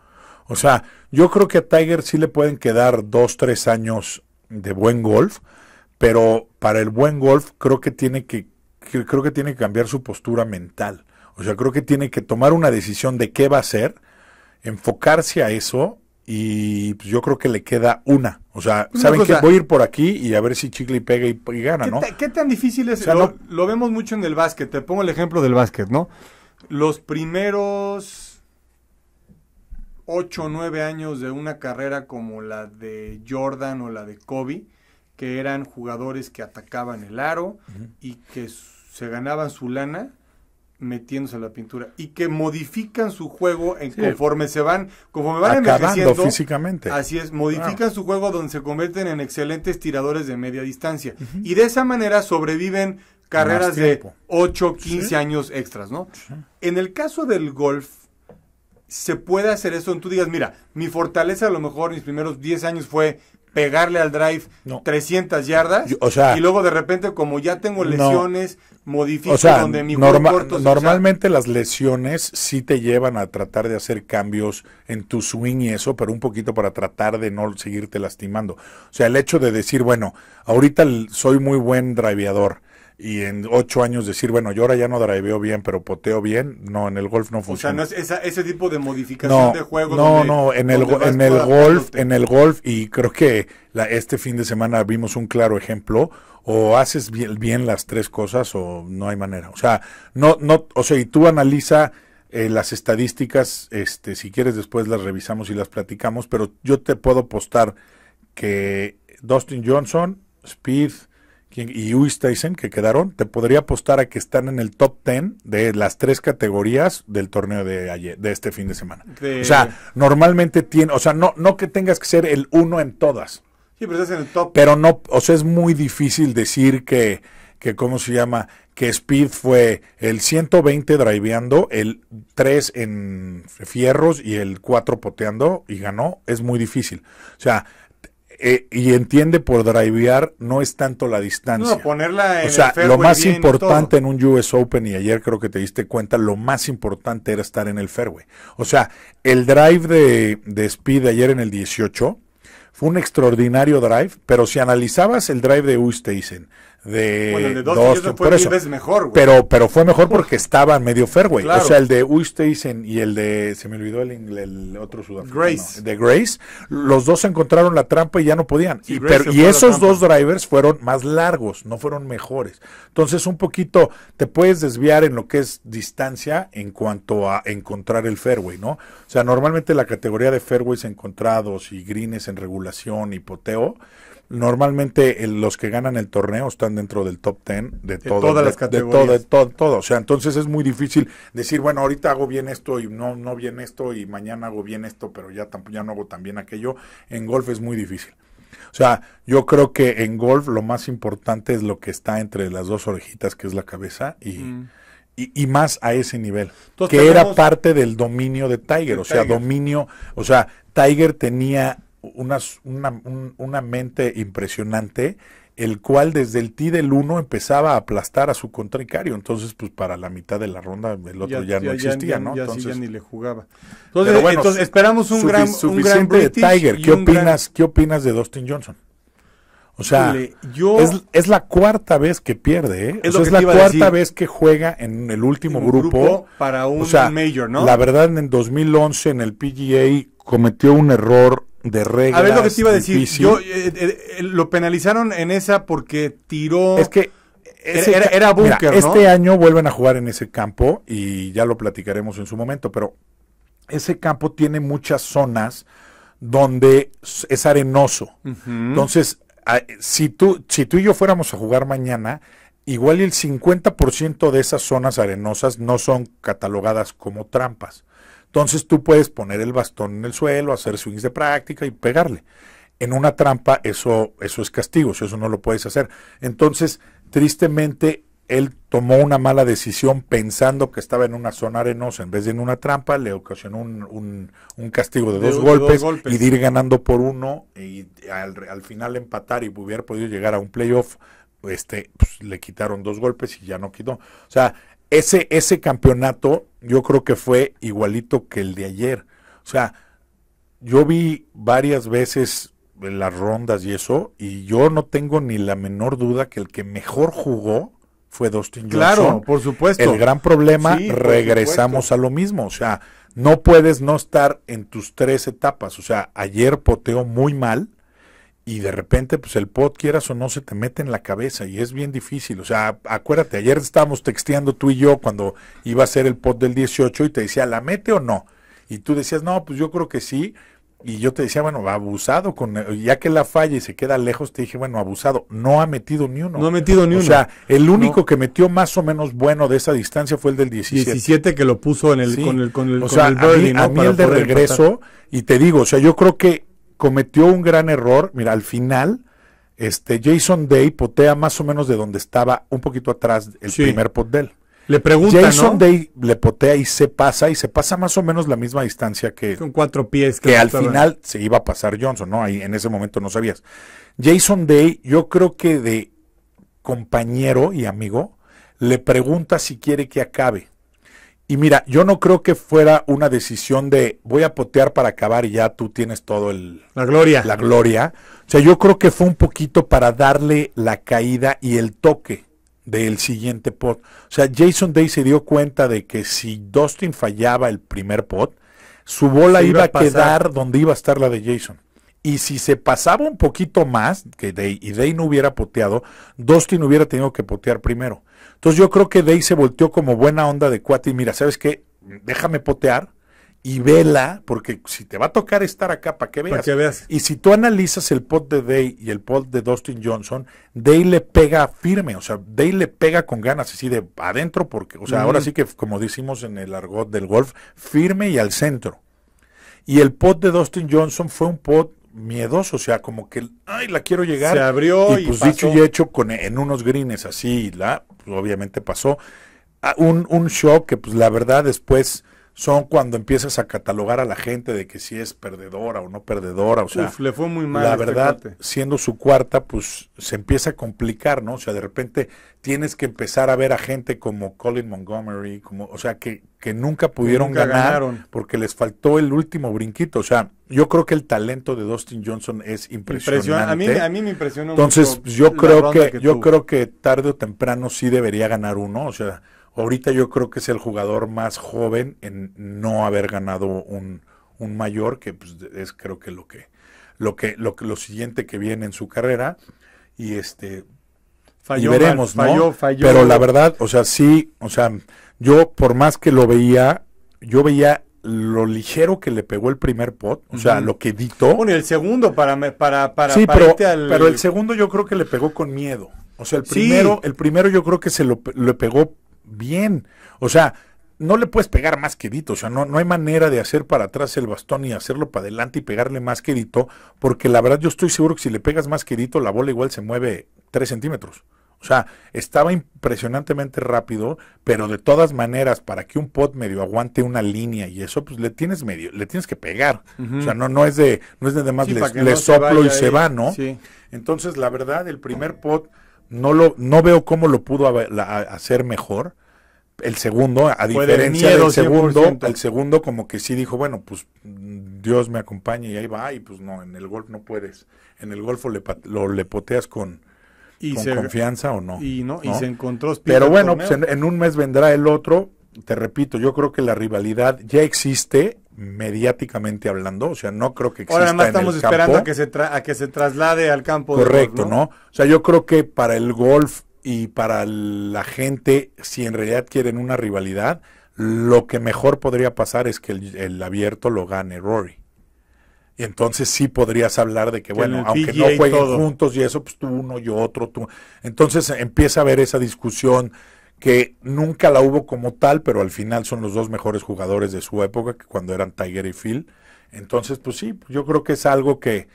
O sea, yo creo que a Tiger sí le pueden quedar dos, tres años de buen golf, pero para el buen golf creo que tiene creo que tiene que cambiar su postura mental. O sea, creo que tiene que tomar una decisión de qué va a hacer, enfocarse a eso y pues yo creo que le queda una. O sea, ¿saben que Voy a ir por aquí y a ver si chicle y pega y, gana, ¿no? ¿Qué tan difícil es? lo, vemos mucho en el básquet. Te pongo el ejemplo del básquet, ¿no? Los primeros ocho o nueve años de una carrera como la de Jordan o la de Kobe, que eran jugadores que atacaban el aro y que se ganaban su lana metiéndose en la pintura y que modifican su juego en conforme se van, conforme van Acabando envejeciendo físicamente. Así es, modifican su juego donde se convierten en excelentes tiradores de media distancia y de esa manera sobreviven carreras de 8, 15 años extras, ¿no? En el caso del golf se puede hacer eso, tú digas, mira, mi fortaleza a lo mejor mis primeros 10 años fue pegarle al drive 300 yardas. y luego de repente, como ya tengo lesiones, modifico donde mi norma, Normalmente las lesiones sí te llevan a tratar de hacer cambios en tu swing y eso, pero un poquito para tratar de no seguirte lastimando. O sea, el hecho de decir, bueno, ahorita soy muy buen driveador y en ocho años decir, bueno, yo ahora ya no driveo bien, pero poteo bien, no, en el golf no funciona. O sea, ese tipo de modificación de juego. No, no, en el, en el golf, en el golf, y creo que la, este fin de semana vimos un claro ejemplo, o haces bien, las tres cosas o no hay manera. O sea, no, no, o sea, y tú analiza... Eh, las estadísticas, este, si quieres después las revisamos y las platicamos, pero yo te puedo apostar que Dustin Johnson, Speed, y Steisen, que quedaron, te podría apostar a que están en el top 10 de las tres categorías del torneo de ayer, de este fin de semana. O sea, normalmente tiene, o sea, no, no que tengas que ser el uno en todas. Sí, pero estás en el top. Pero no, o sea, es muy difícil decir que, que ¿cómo se llama? Que Speed fue el 120 driveando, el 3 en fierros y el 4 poteando y ganó. Es muy difícil. O sea, eh, y entiende por drivear no es tanto la distancia. No, ponerla en O sea, lo más importante en un US Open, y ayer creo que te diste cuenta, lo más importante era estar en el fairway. O sea, el drive de, Speed ayer en el 18 fue un extraordinario drive, pero si analizabas el drive de Usteisen de, dos mejor, Pero, pero fue mejor porque estaba medio fairway. O sea, el de Usteisen y el de, se me olvidó el, el otro sudafricano. Grace. Grace, los dos encontraron la trampa y ya no podían. y, esos dos drivers fueron más largos, no fueron mejores. Entonces, un poquito te puedes desviar en lo que es distancia en cuanto a encontrar el fairway, ¿no? O sea, normalmente la categoría de fairways encontrados y greens en regulación y poteo normalmente los que ganan el torneo están dentro del top 10 de, todas de, las categorías. De todo, todo, todo, O sea, entonces es muy difícil decir, bueno, ahorita hago bien esto y no, no bien esto y mañana hago bien esto, pero ya, ya no hago tan bien aquello. En golf es muy difícil. O sea, yo creo que en golf lo más importante es lo que está entre las dos orejitas, que es la cabeza y... más a ese nivel, que era parte del dominio de Tiger, o sea, dominio, o sea, Tiger tenía una, una, una mente impresionante, el cual desde el T del 1 empezaba a aplastar a su contrincario, Entonces, pues para la mitad de la ronda el otro ya, no existía, ¿no? Ya, entonces, ni le jugaba. Entonces, esperamos un gran, un gran de Tiger. ¿Qué opinas, ¿Qué opinas de Dustin Johnson? O sea, yo... es, la cuarta vez que pierde, ¿eh? Es, la cuarta vez que juega en el último grupo. Para un major, ¿no? La verdad, en el 2011 en el PGA cometió un error de reglas. A ver lo que te iba a decir. Eh, eh, eh, lo penalizaron en esa porque tiró. Es que. era, búnker. Este año vuelven a jugar en ese campo y ya lo platicaremos en su momento, pero ese campo tiene muchas zonas donde es arenoso. Entonces, si tú, si tú y yo fuéramos a jugar mañana, igual el 50% de esas zonas arenosas no son catalogadas como trampas. Entonces tú puedes poner el bastón en el suelo, hacer swings de práctica y pegarle. En una trampa eso, eso es castigo, eso no lo puedes hacer. Entonces, tristemente, él tomó una mala decisión pensando que estaba en una zona arenosa en vez de en una trampa, le ocasionó un, un, castigo de, dos, golpes, y de ir ganando por uno y al, final empatar y hubiera podido llegar a un playoff, este, pues, le quitaron dos golpes y ya no quitó. O sea, ese, ese campeonato yo creo que fue igualito que el de ayer. O sea, yo vi varias veces las rondas y eso, y yo no tengo ni la menor duda que el que mejor jugó fue Dustin Johnson. Claro, por supuesto. El gran problema, regresamos a lo mismo. O sea, no puedes no estar en tus tres etapas. O sea, ayer poteó muy mal, y de repente, pues el pot quieras o no, se te mete en la cabeza y es bien difícil. O sea, acuérdate, ayer estábamos texteando tú y yo cuando iba a ser el pot del 18 y te decía, ¿la mete o no? Y tú decías, no, pues yo creo que sí. Y yo te decía, bueno, abusado con, ya que la falla y se queda lejos, te dije, bueno, abusado, no ha metido ni uno. No ha metido ni uno. O sea, el único que metió más o menos bueno de esa distancia fue el del 17. que lo puso en el, con el, con a el de regreso, y te digo, o sea, yo creo que cometió un gran error. Mira, al final, este Jason Day potea más o menos de donde estaba, un poquito atrás, el primer pot de Le pregunta, Jason Day le potea y se pasa, y se pasa más o menos la misma distancia que... Con cuatro pies. Que, al final se iba a pasar Johnson, ¿no? Ahí en ese momento no sabías. Jason Day, yo creo que de compañero y amigo, le pregunta si quiere que acabe. Y mira, yo no creo que fuera una decisión de voy a potear para acabar y ya tú tienes todo el... La gloria. La gloria. O sea, yo creo que fue un poquito para darle la caída y el toque del siguiente pot. O sea, Jason Day se dio cuenta de que si Dustin fallaba el primer pot, su bola iba, a quedar donde iba a estar la de Jason. Y si se pasaba un poquito más, que Day, y Day no hubiera poteado, Dustin hubiera tenido que potear primero. Entonces yo creo que Day se volteó como buena onda de cuate y mira, ¿sabes qué? Déjame potear y vela, porque si te va a tocar estar acá, para que veas. Y si tú analizas el pot de Day y el pot de Dustin Johnson, Day le pega firme, o sea, Day le pega con ganas, así de adentro, porque, o sea, ahora sí que, como decimos en el argot del golf, firme y al centro. Y el pot de Dustin Johnson fue un pot miedoso o sea, como que, ay, la quiero llegar. Se abrió y, pues dicho y hecho con, en unos grines así, la, pues, obviamente pasó. Ah, un, un show que pues la verdad después son cuando empiezas a catalogar a la gente de que si es perdedora o no perdedora. O sea, le fue muy mal. La este verdad, siendo su cuarta, pues se empieza a complicar, ¿no? O sea, de repente tienes que empezar a ver a gente como Colin Montgomery, como, o sea, que, que nunca pudieron ganar porque les faltó el último brinquito. O sea, yo creo que el talento de Dustin Johnson es impresionante. A, mí, a me impresionó Entonces, yo creo que yo creo que tarde o temprano sí debería ganar uno. O sea, Ahorita yo creo que es el jugador más joven en no haber ganado un, mayor, que pues, es creo que lo que, lo que, lo lo siguiente que viene en su carrera. Y este falló, veremos, falló, Pero la verdad, o sea, sí, o sea, yo por más que lo veía, yo veía lo ligero que le pegó el primer pot, o sea, lo que editó. Bueno, y el segundo para para para, pero, el segundo yo creo que le pegó con miedo. O sea, el primero, el primero yo creo que se lo le pegó bien. O sea, no le puedes pegar más que o sea, no, no hay manera de hacer para atrás el bastón y hacerlo para adelante y pegarle más quedito porque la verdad yo estoy seguro que si le pegas más quedito la bola igual se mueve 3 centímetros. O sea, estaba impresionantemente rápido, pero de todas maneras, para que un pot medio aguante una línea y eso, pues le tienes medio, le tienes que pegar. O sea, no, no es de, no es de más le, soplo y se va, ¿no? Entonces, la verdad, el primer pot no, lo, no veo cómo lo pudo hacer mejor. El segundo, a diferencia del segundo, el segundo como que sí dijo, bueno, pues mm, Dios me acompaña y ahí va, y pues no, en el golf no puedes. En el golf lo le poteas con, y confianza o no. Y no, y se encontró. Pero bueno, pues en, un mes vendrá el otro. Te repito, yo creo que la rivalidad ya existe mediáticamente hablando, o sea, no creo que exista Ahora más estamos esperando a que se a que se traslade al campo Correcto, de golf, ¿no? O sea, yo creo que para el golf y para la gente si en realidad quieren una rivalidad, lo que mejor podría pasar es que el, abierto lo gane Rory. Y entonces sí podrías hablar de que, bueno, aunque no jueguen juntos y eso, pues tú uno yo otro, tú. Entonces empieza a haber esa discusión que nunca la hubo como tal, pero al final son los dos mejores jugadores de su época, que cuando eran Tiger y Phil. Entonces, pues sí, yo creo que es algo que,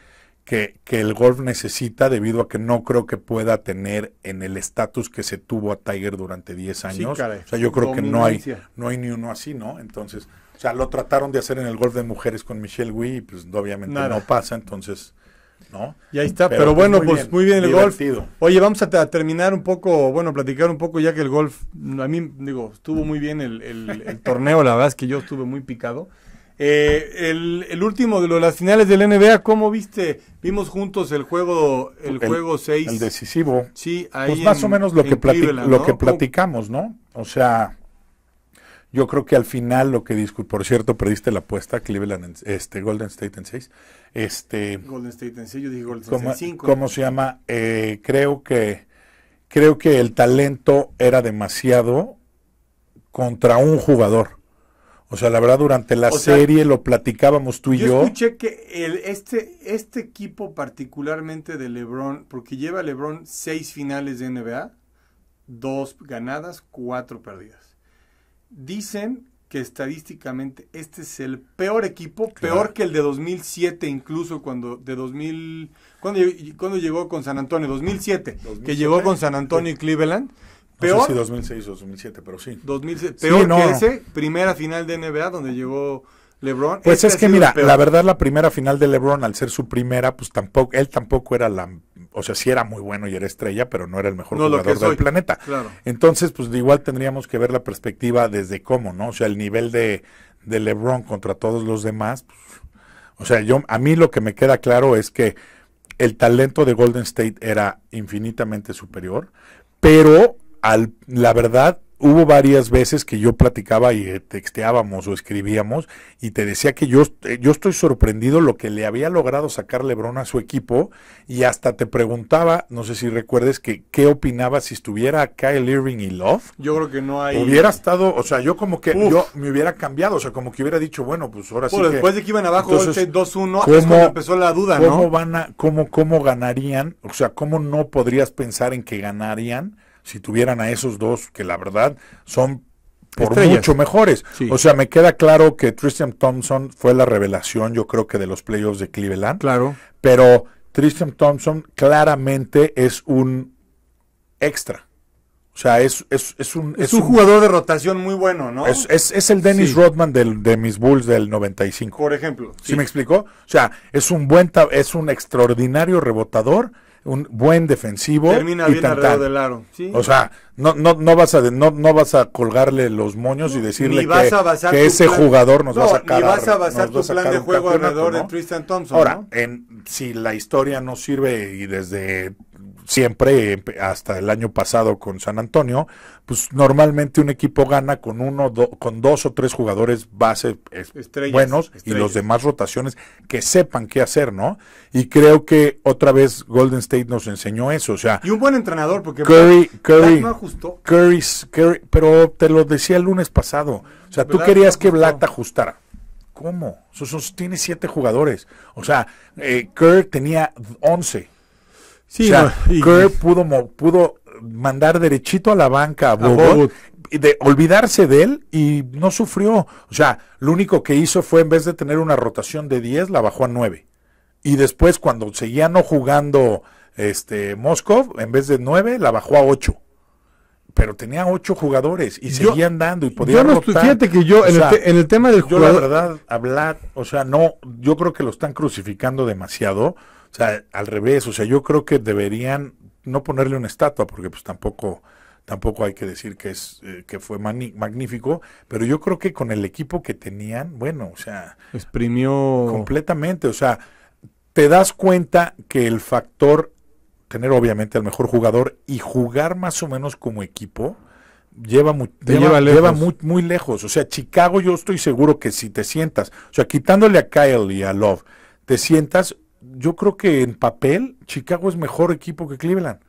que, el golf necesita debido a que no creo que pueda tener en el estatus que se tuvo a Tiger durante 10 años. o sea, yo creo que no hay, no hay ni uno así, ¿no? Entonces, o sea, lo trataron de hacer en el golf de mujeres con Michelle Wee pues obviamente no pasa, entonces ¿no? Y ahí está, pero, pues bueno, pues muy bien el golf. Oye, vamos a, terminar un poco, bueno, platicar un poco, ya que el golf, a mí, digo, estuvo muy bien el, torneo, la verdad es que yo estuve muy picado. Eh, el, último de las finales del NBA, ¿cómo viste? Vimos juntos el juego el, juego 6. El decisivo. Sí, Pues más o menos lo que, lo que platicamos, ¿no? O sea, yo creo que al final lo que discutí. por cierto, perdiste la apuesta, Cleveland, este, Golden State en 6. Este, Golden State en 6, yo dije Golden State en 5. ¿Cómo se llama? Eh, creo, que, creo que el talento era demasiado contra un jugador. O sea, la verdad, durante la serie lo platicábamos tú y yo. Yo escuché que este, este equipo, particularmente de LeBron, porque lleva LeBron seis finales de NBA, dos ganadas, cuatro perdidas. Dicen que estadísticamente este es el peor equipo, peor que el de 2007 incluso cuando de 2000 cuando, llegó con San Antonio 2007, que llegó con San Antonio y Cleveland. Peor, no sé si 2006 o 2007, pero sí. peor que ese, primera final de NBA donde llegó LeBron. Pues este es que mira, la verdad la primera final de LeBron al ser su primera, pues tampoco él tampoco era la, o sea, sí era muy bueno y era estrella, pero no era el mejor jugador del planeta. Entonces, pues igual tendríamos que ver la perspectiva desde cómo, ¿no? O sea, el nivel de, LeBron contra todos los demás. Pues, o sea, yo a mí lo que me queda claro es que el talento de Golden State era infinitamente superior, pero al, la verdad hubo varias veces que yo platicaba y eh, texteábamos o escribíamos y te decía que yo, eh, yo estoy sorprendido lo que le había logrado sacar Lebron a su equipo y hasta te preguntaba, no sé si recuerdes, que qué opinaba si estuviera Kyle Irving y Love. Yo creo que no hay... Hubiera estado, o sea, yo como que yo me hubiera cambiado, o sea, como que hubiera dicho, bueno, pues ahora sí. después de que iban abajo 2-1, este empezó la duda, ¿no? Van cómo, ¿Cómo ganarían? O sea, ¿cómo no podrías pensar en que ganarían? si tuvieran a esos dos, que la verdad son por mucho mejores. O sea, me queda claro que Tristan Thompson fue la revelación, yo creo que de los playoffs de Cleveland. Claro. Pero Tristan Thompson claramente es un extra. O sea, es, es, un... Es, un, jugador de rotación muy bueno, ¿no? Es, es el Dennis Rodman del, de mis Bulls del 95. Por ejemplo. ¿Sí, me explicó? O sea, es un buen... Es un extraordinario rebotador un buen defensivo. Termina bien alrededor del aro. O sea, no, no, no, vas a, no, no vas a colgarle los moños y decirle que, ese jugador nos va a sacar. Ni vas a basar tu plan de juego alrededor de Tristan Thompson. Ahora, en, si la historia no sirve y desde siempre, hasta el año pasado con San Antonio, pues normalmente un equipo gana con uno, con dos o tres jugadores base buenos y los demás rotaciones que sepan qué hacer, ¿no? Y creo que otra vez Golden State nos enseñó eso, o sea. Y un buen entrenador, porque Curry, no ajustó. Curry, Curry, pero te lo decía el lunes pasado, o sea, tú querías que Black ajustara. ¿Cómo? tiene siete jugadores. O sea, eh, Kerr tenía once. Sí, Kerr pudo, pudo mandar derechito a la banca a De olvidarse de él y no sufrió. O sea, lo único que hizo fue en vez de tener una rotación de 10, la bajó a 9. Y después, cuando seguía no jugando este, Moskov, en vez de 9, la bajó a 8 pero tenía 8 jugadores y seguían dando y podían Fíjate que yo, en, el tema del jugador... la verdad, hablar, o sea, no, yo creo que lo están crucificando demasiado. O sea, al revés, o sea, yo creo que deberían no ponerle una estatua, porque pues tampoco, tampoco hay que decir que es eh, que fue magnífico, pero yo creo que con el equipo que tenían, bueno, o sea, exprimió completamente, o sea, te das cuenta que el factor tener obviamente al mejor jugador y jugar más o menos como equipo lleva lleva, lleva muy, muy lejos, o sea, Chicago yo estoy seguro que si te sientas, o sea, quitándole a Kyle y a Love, te sientas yo creo que en papel Chicago es mejor equipo que Cleveland.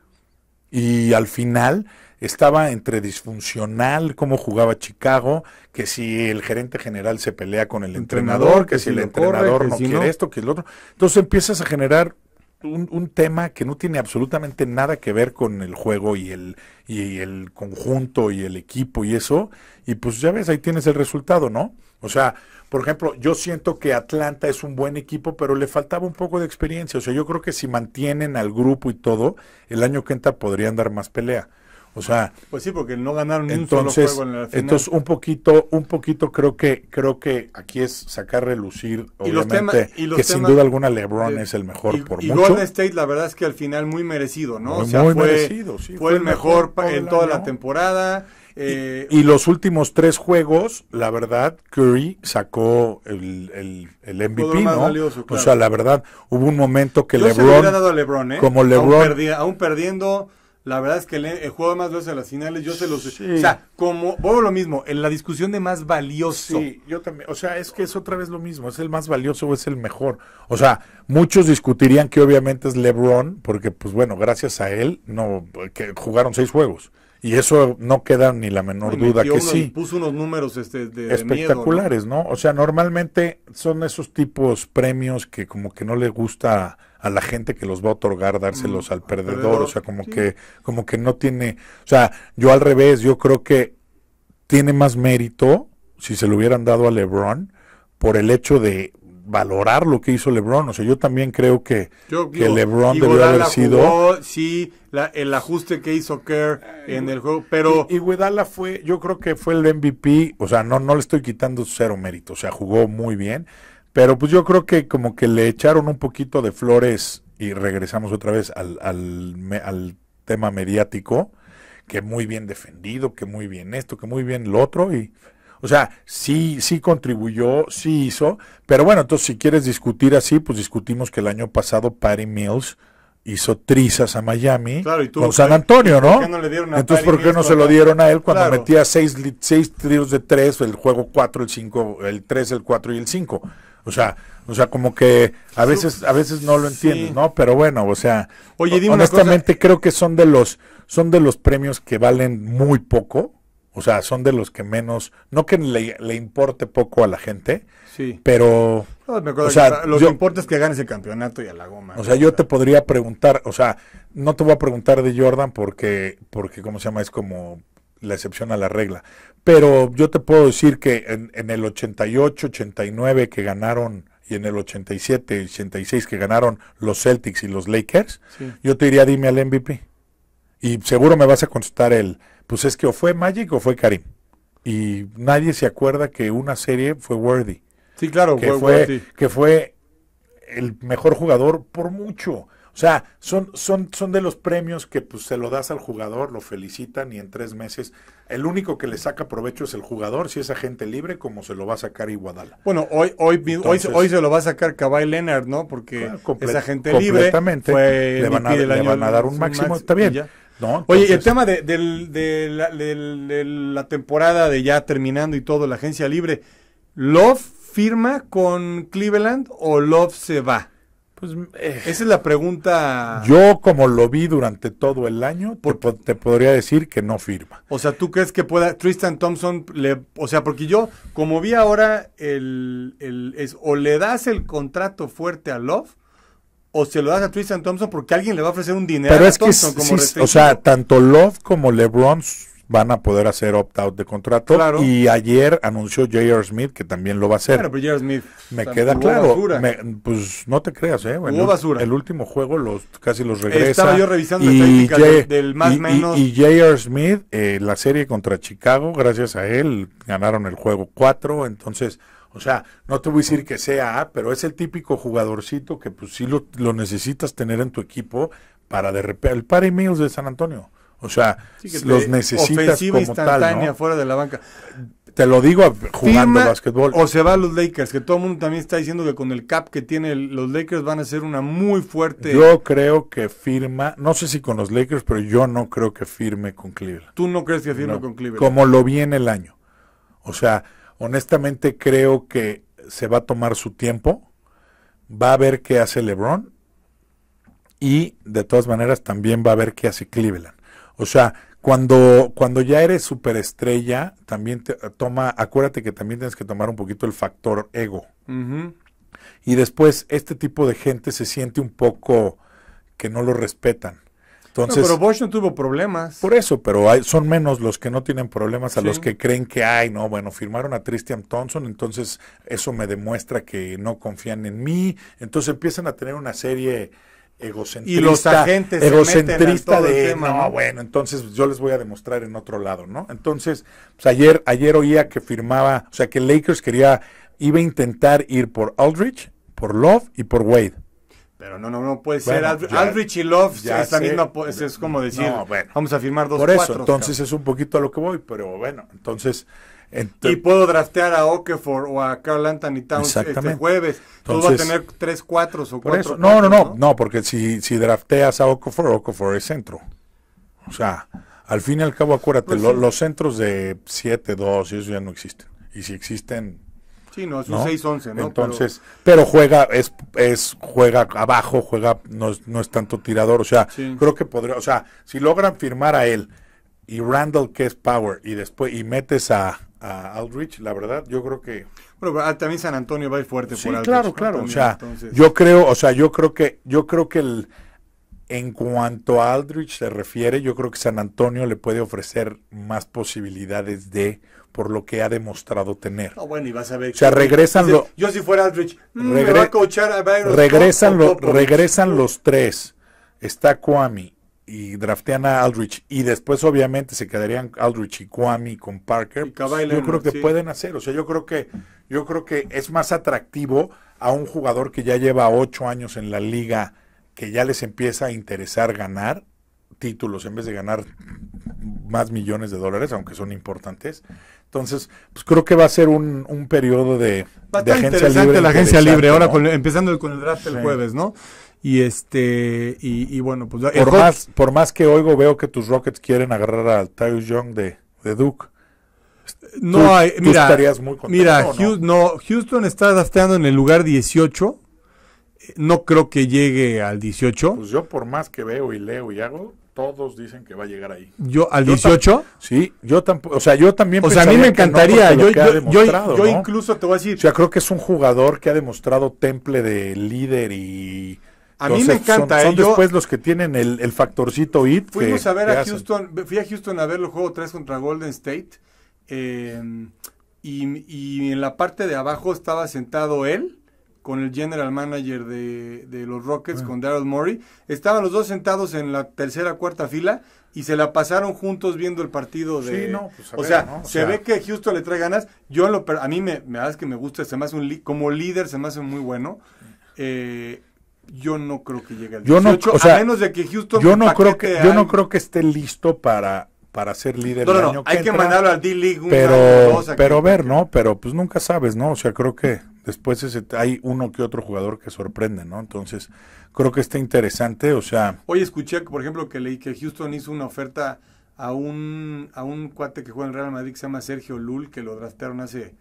Y al final estaba entre disfuncional cómo jugaba Chicago, que si el gerente general se pelea con el entrenador, que, si el entrenador no quiere esto, que el otro. Entonces empiezas a generar un, un, tema que no tiene absolutamente nada que ver con el juego y el, y el conjunto y el equipo y eso. Y pues ya ves, ahí tienes el resultado, ¿no? O sea, por ejemplo, yo siento que Atlanta es un buen equipo, pero le faltaba un poco de experiencia. O sea, yo creo que si mantienen al grupo y todo, el año que entra podrían dar más pelea. O sea, pues sí, porque no ganaron entonces, un solo juego en la final. Entonces, un poquito, un poquito creo que creo que aquí es sacar relucir, obviamente, y los temas, que sin duda alguna LeBron es el mejor y, por mucho. Y Golden State, la verdad es que al final muy merecido, ¿no? Muy, o sea, muy fue, merecido, sí, fue, el mejor, en toda la, temporada. Eh, y, los últimos tres juegos, la verdad, Curry sacó el, el, MVP, ¿no? O sea, la verdad, hubo un momento que Yo LeBron, se dado a LeBron ¿eh? como LeBron, aún perdiendo la verdad es que el, juego más veces a las finales, yo se los. O sea, como. Vuelvo lo mismo, en la discusión de más valioso. Sí, yo también. O sea, es que es otra vez lo mismo. ¿Es el más valioso o es el mejor? O sea, muchos discutirían que obviamente es LeBron, porque, pues bueno, gracias a él, no, que jugaron seis juegos. Y eso no queda ni la menor duda que sí. Puso unos números este, espectaculares, ¿no? O sea, normalmente son esos tipos premios que como que no le gusta a la gente que los va a otorgar dárselos mm, al perdedor, o sea, como que como que no tiene, o sea, yo al revés, yo creo que tiene más mérito si se lo hubieran dado a LeBron por el hecho de valorar lo que hizo LeBron. O sea, yo también creo que, que LeBron debió haber sido. sí, el ajuste que hizo Kerr en el juego, pero. Y, fue, yo creo que fue el MVP. O sea, no, no le estoy quitando cero mérito. O sea, jugó muy bien. Pero pues yo creo que como que le echaron un poquito de flores y regresamos otra vez al, al, al tema mediático. Que muy bien defendido, que muy bien esto, que muy bien lo otro y o sea, sí, sí contribuyó, sí hizo, pero bueno, entonces si quieres discutir así, pues discutimos que el año pasado Patty Mills hizo trizas a Miami con San Antonio, ¿no? Entonces, ¿por qué no se lo dieron a él cuando metía seis, seis tiros de tres, el juego cuatro, el cinco, el tres, el cuatro y el cinco? O sea, o sea, como que a veces, a veces no lo entiendes, ¿no? Pero bueno, o sea, Oye, honestamente creo que son de los, son de los premios que valen muy poco o sea, son de los que menos, no que le, importe poco a la gente, sí. pero... me acuerdo o sea, que los es que ganes el campeonato y a la goma. O sea, yo te podría preguntar, o sea, no te voy a preguntar de Jordan porque, porque ¿cómo se llama? Es como la excepción a la regla. Pero yo te puedo decir que en, el 88, 89 que ganaron y en el 87, 86 que ganaron los Celtics y los Lakers, yo te diría, dime al MVP. Y seguro me vas a consultar el pues es que o fue Magic o fue Karim. Y nadie se acuerda que una serie fue Worthy. Sí, claro, que fue, Que fue el mejor jugador por mucho. O sea, son, son, son de los premios que pues, se lo das al jugador, lo felicitan y en tres meses. El único que le saca provecho es el jugador, si es agente libre, como se lo va a sacar Iguadala. Bueno, hoy, hoy, hoy, se lo va a sacar Kawhi Leonard, ¿no? Porque ah, es agente libre. Completamente. le, van a, dar un máximo está bien. Oye, el tema de, la, temporada de ya terminando y todo, la agencia libre, ¿Love firma con Cleveland o Love se va? Pues eh, esa es la pregunta. Yo como lo vi durante todo el año, te, podría decir que no firma. O sea, ¿tú crees que pueda Tristan Thompson le, o sea, porque yo como vi ahora el, el o le das el contrato fuerte a Love o se lo das a Tristan Thompson porque alguien le va a ofrecer un dinero Pero a es Thompson que, como O sea, tanto Love como LeBron van a poder hacer opt-out de contrato. Y ayer anunció J.R. Smith que también lo va a hacer. Claro, pero J.R. Smith. Me queda claro. pues no te creas, ¿eh? Bueno, basura. El último juego los, casi los regresa. Estaba yo revisando y la del más menos. Y, J.R. Smith, eh, la serie contra Chicago, gracias a él, ganaron el juego 4. Entonces. O sea, no te voy a decir que sea, pero es el típico jugadorcito que pues sí lo, necesitas tener en tu equipo para de repente... El par y de San Antonio. O sea, los necesitas como instantánea tal, fuera de la banca. Te lo digo jugando básquetbol. O se va a los Lakers, que todo el mundo también está diciendo que con el cap que tiene los Lakers van a ser una muy fuerte. Yo creo que firma, no sé si con los Lakers, pero yo no creo que firme con Cleveland. ¿Tú no crees que firme con Cleveland? Como lo viene el año. O sea, Honestamente creo que se va a tomar su tiempo, va a ver qué hace LeBron y de todas maneras también va a ver qué hace Cleveland. O sea, cuando, cuando ya eres superestrella, también te, toma, acuérdate que también tienes que tomar un poquito el factor ego. Y después este tipo de gente se siente un poco que no lo respetan pero no tuvo problemas. Por eso, pero hay, son menos los que no tienen problemas a los que creen que hay, no, bueno, firmaron a Tristan Thompson, entonces eso me demuestra que no confían en mí. Entonces empiezan a tener una serie egocentrista. Y los agentes de tema, bueno, entonces yo les voy a demostrar en otro lado, ¿no? Entonces, pues, ayer, ayer oía que firmaba, o sea que Lakers quería, iba a intentar ir por Aldrich, por Love y por Wade. Pero no, no, no puede ser. Ya, Aldrich y Love es, como decir, vamos a firmar dos Por eso, entonces es un poquito a lo que voy, pero bueno, entonces. y puedo draftear a Okeford o a Carl Anthony Towns este jueves. Entonces, Todo va a tener tres cuatro o cuatro. no, no, no, no, porque si, si drafteas a Okafor, Okefor es centro. O sea, al fin y al cabo, acuérdate, pues los centros de 7-2 y eso ya no existen. Y si existen, Sí, no, es 6 6-11, ¿no? Entonces, pero, juega, es, es, juega abajo, juega, no es, no es tanto tirador, o sea, creo que podría, o sea, si logran firmar a él y Randall que es Power y después, y metes a, Aldrich, la verdad, yo creo que... Bueno, ah, también San Antonio va a fuerte sí, por Aldrich, claro, claro, o sea, yo creo, o sea, yo creo que, yo creo que el... En cuanto a Aldrich se refiere, yo creo que San Antonio le puede ofrecer más posibilidades de por lo que ha demostrado tener. Ah, bueno, y vas a ver. O sea, regresan los. Yo si fuera Aldrich, mm, regresan, regresan los tres. Está Kwame y draftean a Aldrich y después obviamente se quedarían Aldrich y Kwame con Parker. yo creo que pueden hacer, o sea, yo creo que yo creo que es más atractivo a un jugador que ya lleva ocho años en la liga, que ya les empieza a interesar ganar títulos en vez de ganar más millones de dólares, aunque son importantes, entonces, pues creo que va a ser un, un periodo de, de agencia libre. la agencia libre, ahora empezando con el draft el jueves, ¿no? Y este, y, bueno, pues. Por más, por más que oigo, veo que tus Rockets quieren agarrar al Tyus Young de, de Duke. No hay, mira, mira, Houston, no? Houston está drafteando en el lugar 18. No creo que llegue al 18. Pues yo por más que veo y leo y hago, todos dicen que va a llegar ahí. ¿Yo al 18? sí, yo o sea, yo también O sea, a mí me encantaría, yo, yo, yo incluso te voy a decir. O sea, creo que es un jugador que ha demostrado temple de líder y a mí me encanta. Son, son ¿eh? después los que tienen el, factorcito IT. Fuimos a ver a Houston, fui a Houston a ver el juego 3 contra Golden State. Eh, y, y en la parte de abajo estaba sentado él con el general manager de, los Rockets, con Daryl Morey. Estaban los dos sentados en la tercera, cuarta fila y se la pasaron juntos viendo el partido de... Pues, o, sea, se ve que Houston le trae ganas. Yo a mí me, me que me gusta, se me hace un, como líder se me hace muy bueno. Eh, yo no creo que llegue al 18, yo a menos de que Houston... Yo no, creo que, yo no creo que esté listo para para ser líder no, del no, no, hay que mandarlo al D-League pero, pero ver, ¿no? Pero pues nunca sabes, ¿no? O sea, creo que después ese, hay uno que otro jugador que sorprende, ¿no? Entonces, creo que está interesante, o sea... Hoy escuché, por ejemplo, que leí que Houston hizo una oferta a un, a un cuate que juega en Real Madrid que se llama Sergio Lul, que lo draftearon hace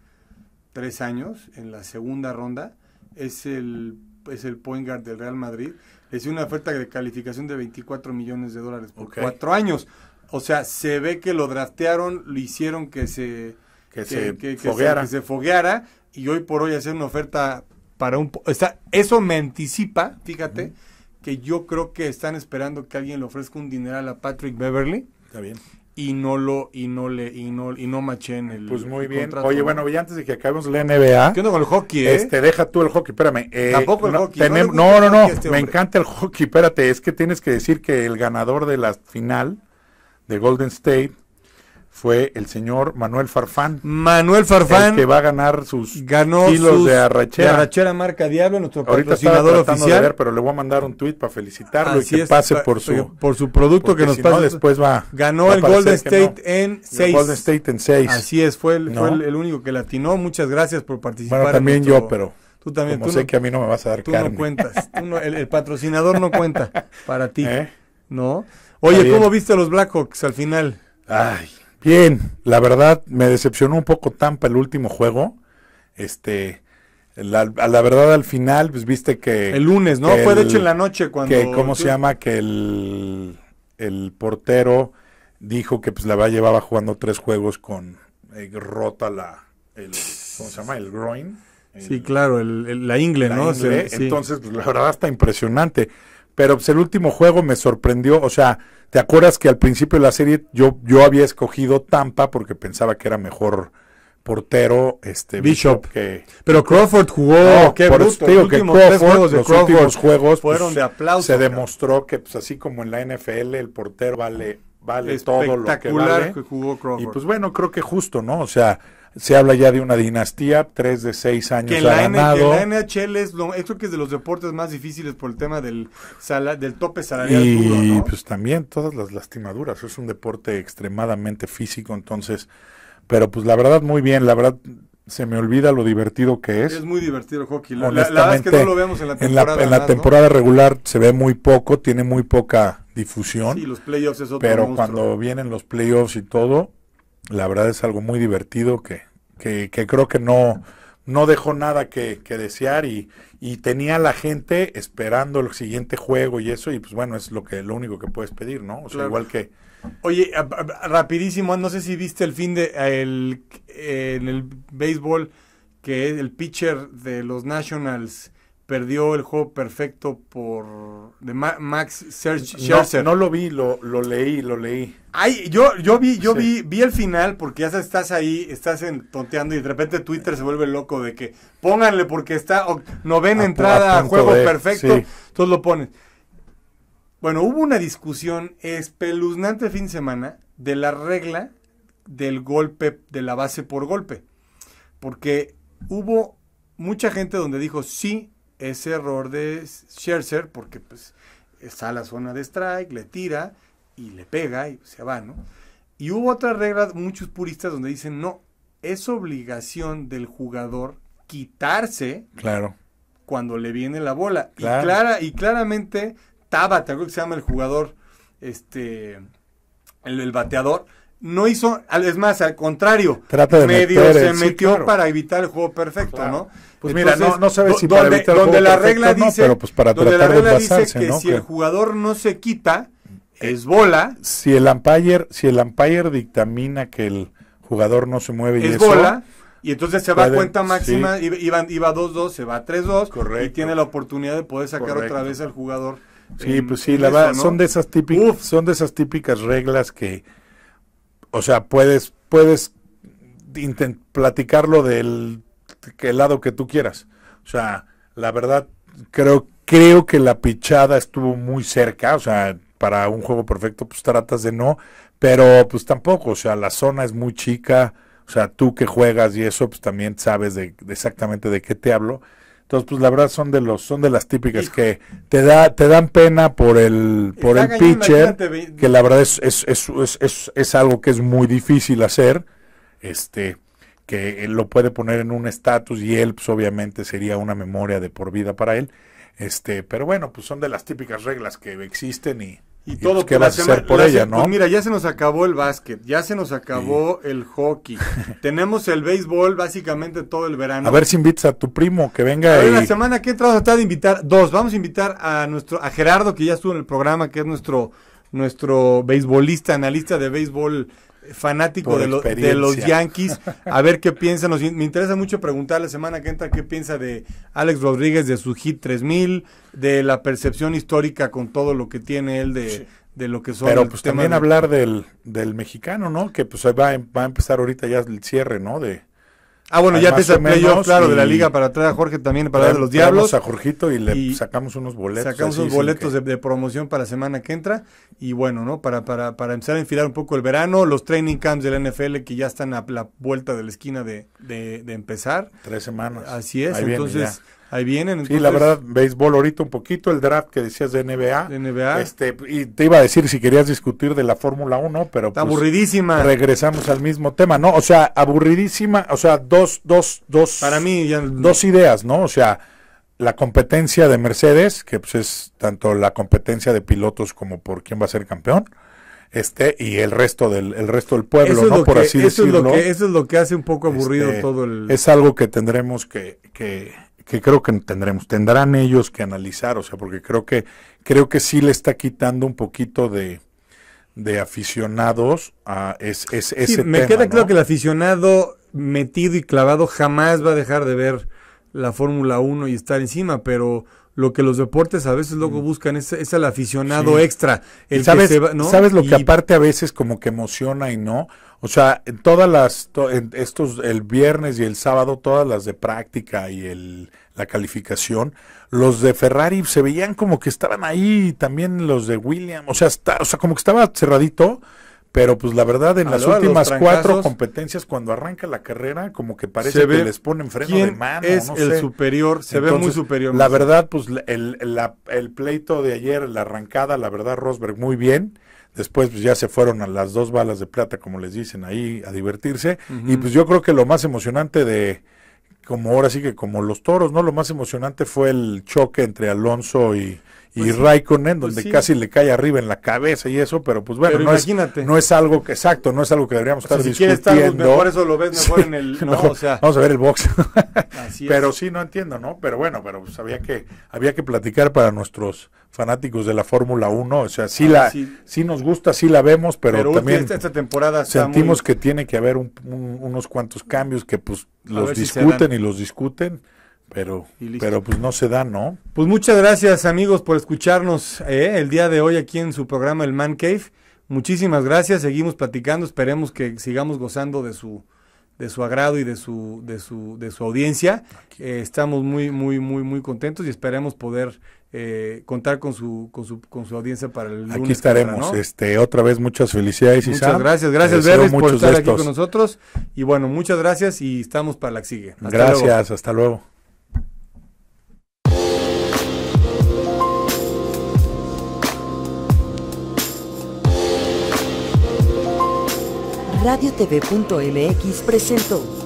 tres años, en la segunda ronda. Es el, es el point guard del Real Madrid. Le hizo una oferta de calificación de 24 millones de dólares por cuatro años. O sea, se ve que lo draftearon, lo hicieron que se... Que, se, que, se, que, se, fogueara y hoy por hoy hacer una oferta para un... Está, eso me anticipa, fíjate, que yo creo que están esperando que alguien le ofrezca un dineral a Patrick Beverly. Está bien. Y no lo, y no le, y no, y no machen el Pues muy bien. Oye, bueno, y antes de que acabemos la NBA. ¿Qué onda con el hockey, eh? Este, deja tú el hockey, espérame. Eh, Tampoco el hockey. no, no, no, este me encanta el hockey, espérate, es que tienes que decir que el ganador de la final de Golden State fue el señor Manuel Farfán. Manuel Farfán. que va a ganar sus ganó kilos de arrachera. De arrachera marca Diablo, nuestro patrocinador oficial. ver, pero le voy a mandar un tuit para felicitarlo y que pase por su, por su producto que nos después va. Ganó el Golden State en 6. Golden State en 6. Así es, fue, el, fue el, único que latinó. Muchas gracias por participar. Bueno, también yo, pero. Tú también. Como tú sé que a mí no me vas a dar Tú no cuentas. tú el, el, patrocinador no cuenta para ti. ¿Eh? ¿No? Oye, ¿cómo viste a los Blackhawks al final? Ay, Bien, la verdad me decepcionó un poco Tampa el último juego. Este, la, la verdad al final, pues viste que... El lunes, ¿no? Fue de hecho en la noche cuando... Que, ¿Cómo se llama? Que el, el portero dijo que pues la va llevaba jugando tres juegos con eh, rota la... El, ¿Cómo se llama? El groin. sí, claro, el, la ingle, ¿no? Entonces, pues, la verdad está impresionante pero pues, el último juego me sorprendió, o sea, ¿te acuerdas que al principio de la serie yo, yo había escogido Tampa porque pensaba que era mejor portero este Bishop, que pero Crawford jugó qué por los últimos que Crawford, los últimos juegos pues, fueron de aplauso, se demostró que pues así como en la NFL el portero vale vale todo lo que vale que jugó Crawford. y pues bueno creo que justo no o sea se habla ya de una dinastía, tres de seis años que Que la NHL es, lo, creo que es de los deportes más difíciles por el tema del, sala, del tope salarial. Y pues también todas las lastimaduras. Es un deporte extremadamente físico, entonces. Pero pues la verdad, muy bien. La verdad, se me olvida lo divertido que es. Es muy divertido el hockey. La, verdad es que no lo vemos en la temporada. En la, temporada regular se ve muy poco, tiene muy poca difusión. Y los playoffs es otro Pero cuando vienen los playoffs y todo, la verdad es algo muy divertido que, que, creo que no, no dejó nada que, desear y, tenía la gente esperando el siguiente juego y eso, y pues bueno, es lo que lo único que puedes pedir, ¿no? O sea, igual que... Oye, rapidísimo, no sé si viste el fin de el, en el béisbol que el pitcher de los Nationals perdió el juego perfecto por de Max Scherzer. No, no, lo vi, lo, leí, lo leí. Ay, yo, yo vi, yo vi, vi el final porque ya estás ahí, estás en, tonteando y de repente Twitter se vuelve loco de que pónganle porque está no ven entrada, a juego perfecto, entonces lo pones Bueno, hubo una discusión espeluznante el fin de semana de la regla del golpe, de la base por golpe. Porque hubo mucha gente donde dijo, sí, ese error de Scherzer, porque pues está a la zona de strike, le tira y le pega y se va, ¿no? Y hubo otras reglas, muchos puristas, donde dicen, no, es obligación del jugador quitarse claro. cuando le viene la bola. Y, clara, y claramente, Tabata, creo que se llama el jugador, este, el bateador, no hizo, es más, al contrario, medio se metió para evitar el juego perfecto, ¿no? Pues mira, no, no sabes si donde, para evitar el juego la regla dice, no, pero pues para donde la regla que ¿no? si el jugador no se quita, es bola. Si el umpire, si el dictamina que el jugador no se mueve y es bola, y entonces se va a cuenta máxima, sí. iba, 2-2, se va a 3-2 y tiene la oportunidad de poder sacar otra vez al jugador. Sí, pues sí, son de esas son de esas típicas reglas que o sea, puedes, puedes platicarlo del lado que tú quieras. O sea, la verdad, creo, creo que la pichada estuvo muy cerca. O sea, para un juego perfecto, pues tratas de no. Pero pues tampoco, o sea, la zona es muy chica. O sea, tú que juegas y eso, pues también sabes de exactamente de qué te hablo. Entonces, pues la verdad son de los son de las típicas que te da te dan pena por el por el pitcher, que la verdad es es, es, es, es, algo que es muy difícil hacer, este que él lo puede poner en un estatus y él pues, obviamente sería una memoria de por vida para él. Este, pero bueno, pues son de las típicas reglas que existen y y todo pues, ¿qué vas a hacer por ella, no? Pues mira, ya se nos acabó el básquet, ya se nos acabó el hockey. Tenemos el béisbol básicamente todo el verano. A ver si invitas a tu primo que venga. A la semana que entra tratar de invitar dos. Vamos a invitar a nuestro a Gerardo que ya estuvo en el programa, que es nuestro nuestro beisbolista, analista de béisbol fanático de, de, los Yankees, a ver qué piensan, me interesa mucho preguntar la semana que entra qué piensa de Alex Rodríguez, de su hit 3000, de la percepción histórica con todo lo que tiene él de, de lo que son. Pero pues también hablar del, del mexicano, ¿no? Que pues va, va a empezar ahorita ya el cierre, ¿no? De, Ah, bueno, ya empieza el yo, claro, de la liga para atrás. a Jorge también, para los diablos. a Jorgito y le sacamos unos boletos. Sacamos unos boletos de, promoción para la semana que entra. Y bueno, ¿no? Para, para, empezar a enfilar un poco el verano, los training camps de la NFL que ya están a la vuelta de la esquina de, empezar. Tres semanas. Así es, entonces... Ahí vienen. Entonces... Sí, la verdad, béisbol ahorita un poquito, el draft que decías de NBA. De NBA. Este, y te iba a decir si querías discutir de la Fórmula 1, pero. pues, aburridísima. Regresamos al mismo tema, ¿no? O sea, aburridísima, o sea, dos, dos, dos. Para mí, ya... Dos ideas, ¿no? O sea, la competencia de Mercedes, que pues es tanto la competencia de pilotos como por quién va a ser campeón este y el resto del el resto del pueblo, ¿no? Por así decirlo. Es lo que, eso es lo que hace un poco aburrido este, todo el. Es algo que tendremos que, que creo que tendremos, tendrán ellos que analizar, o sea, porque creo que, creo que sí le está quitando un poquito de, de aficionados a es, es, Me queda claro que el aficionado metido y clavado jamás va a dejar de ver la Fórmula 1 y estar encima, pero lo que los deportes a veces luego mm. buscan es, el aficionado extra. ¿Sabes, ¿no? ¿Sabes lo que aparte a veces como que emociona y no? O sea, en todas las, estos, el viernes y el sábado, todas las de práctica y el, la calificación, los de Ferrari se veían como que estaban ahí, también los de Williams, o sea, o sea como que estaba cerradito pero pues la verdad, en las últimas cuatro competencias, cuando arranca la carrera, como que parece que les ponen freno de mano. Es el superior, se ve muy superior. La verdad, pues el, pleito de ayer, la arrancada, la verdad, Rosberg muy bien. Después pues, ya se fueron a las dos balas de plata, como les dicen ahí, a divertirse. Y pues yo creo que lo más emocionante de, como ahora sí que como los toros, ¿no? Lo más emocionante fue el choque entre Alonso y, y pues Raikkonen, pues donde casi le cae arriba en la cabeza y eso, pero pues bueno, no, Es, algo que, exacto, no es algo que deberíamos estar estar si discutiendo. mejor, eso lo ves mejor en el. No, vamos a ver el box. pero sí, no entiendo, ¿no? Pero bueno, pero pues había que, había que platicar para nuestros fanáticos de la Fórmula 1. O sea, sí, ah, la, sí. nos gusta, sí la vemos, pero, también sentimos que tiene que haber unos cuantos cambios que pues los discuten y los discuten. Pero, pero pues no se da, ¿no? Pues muchas gracias amigos por escucharnos eh, el día de hoy aquí en su programa El Man Cave. Muchísimas gracias, seguimos platicando, esperemos que sigamos gozando de su, de su agrado y de su, de su, audiencia. Eh, estamos muy, muy, muy, muy contentos y esperemos poder eh, contar con su, con su, con su audiencia para el lunes. Aquí estaremos. Este, otra vez muchas felicidades, y Muchas gracias, gracias por estar aquí con nosotros. Y bueno, muchas gracias y estamos para la que sigue. gracias, hasta luego. radiotv.mx presentó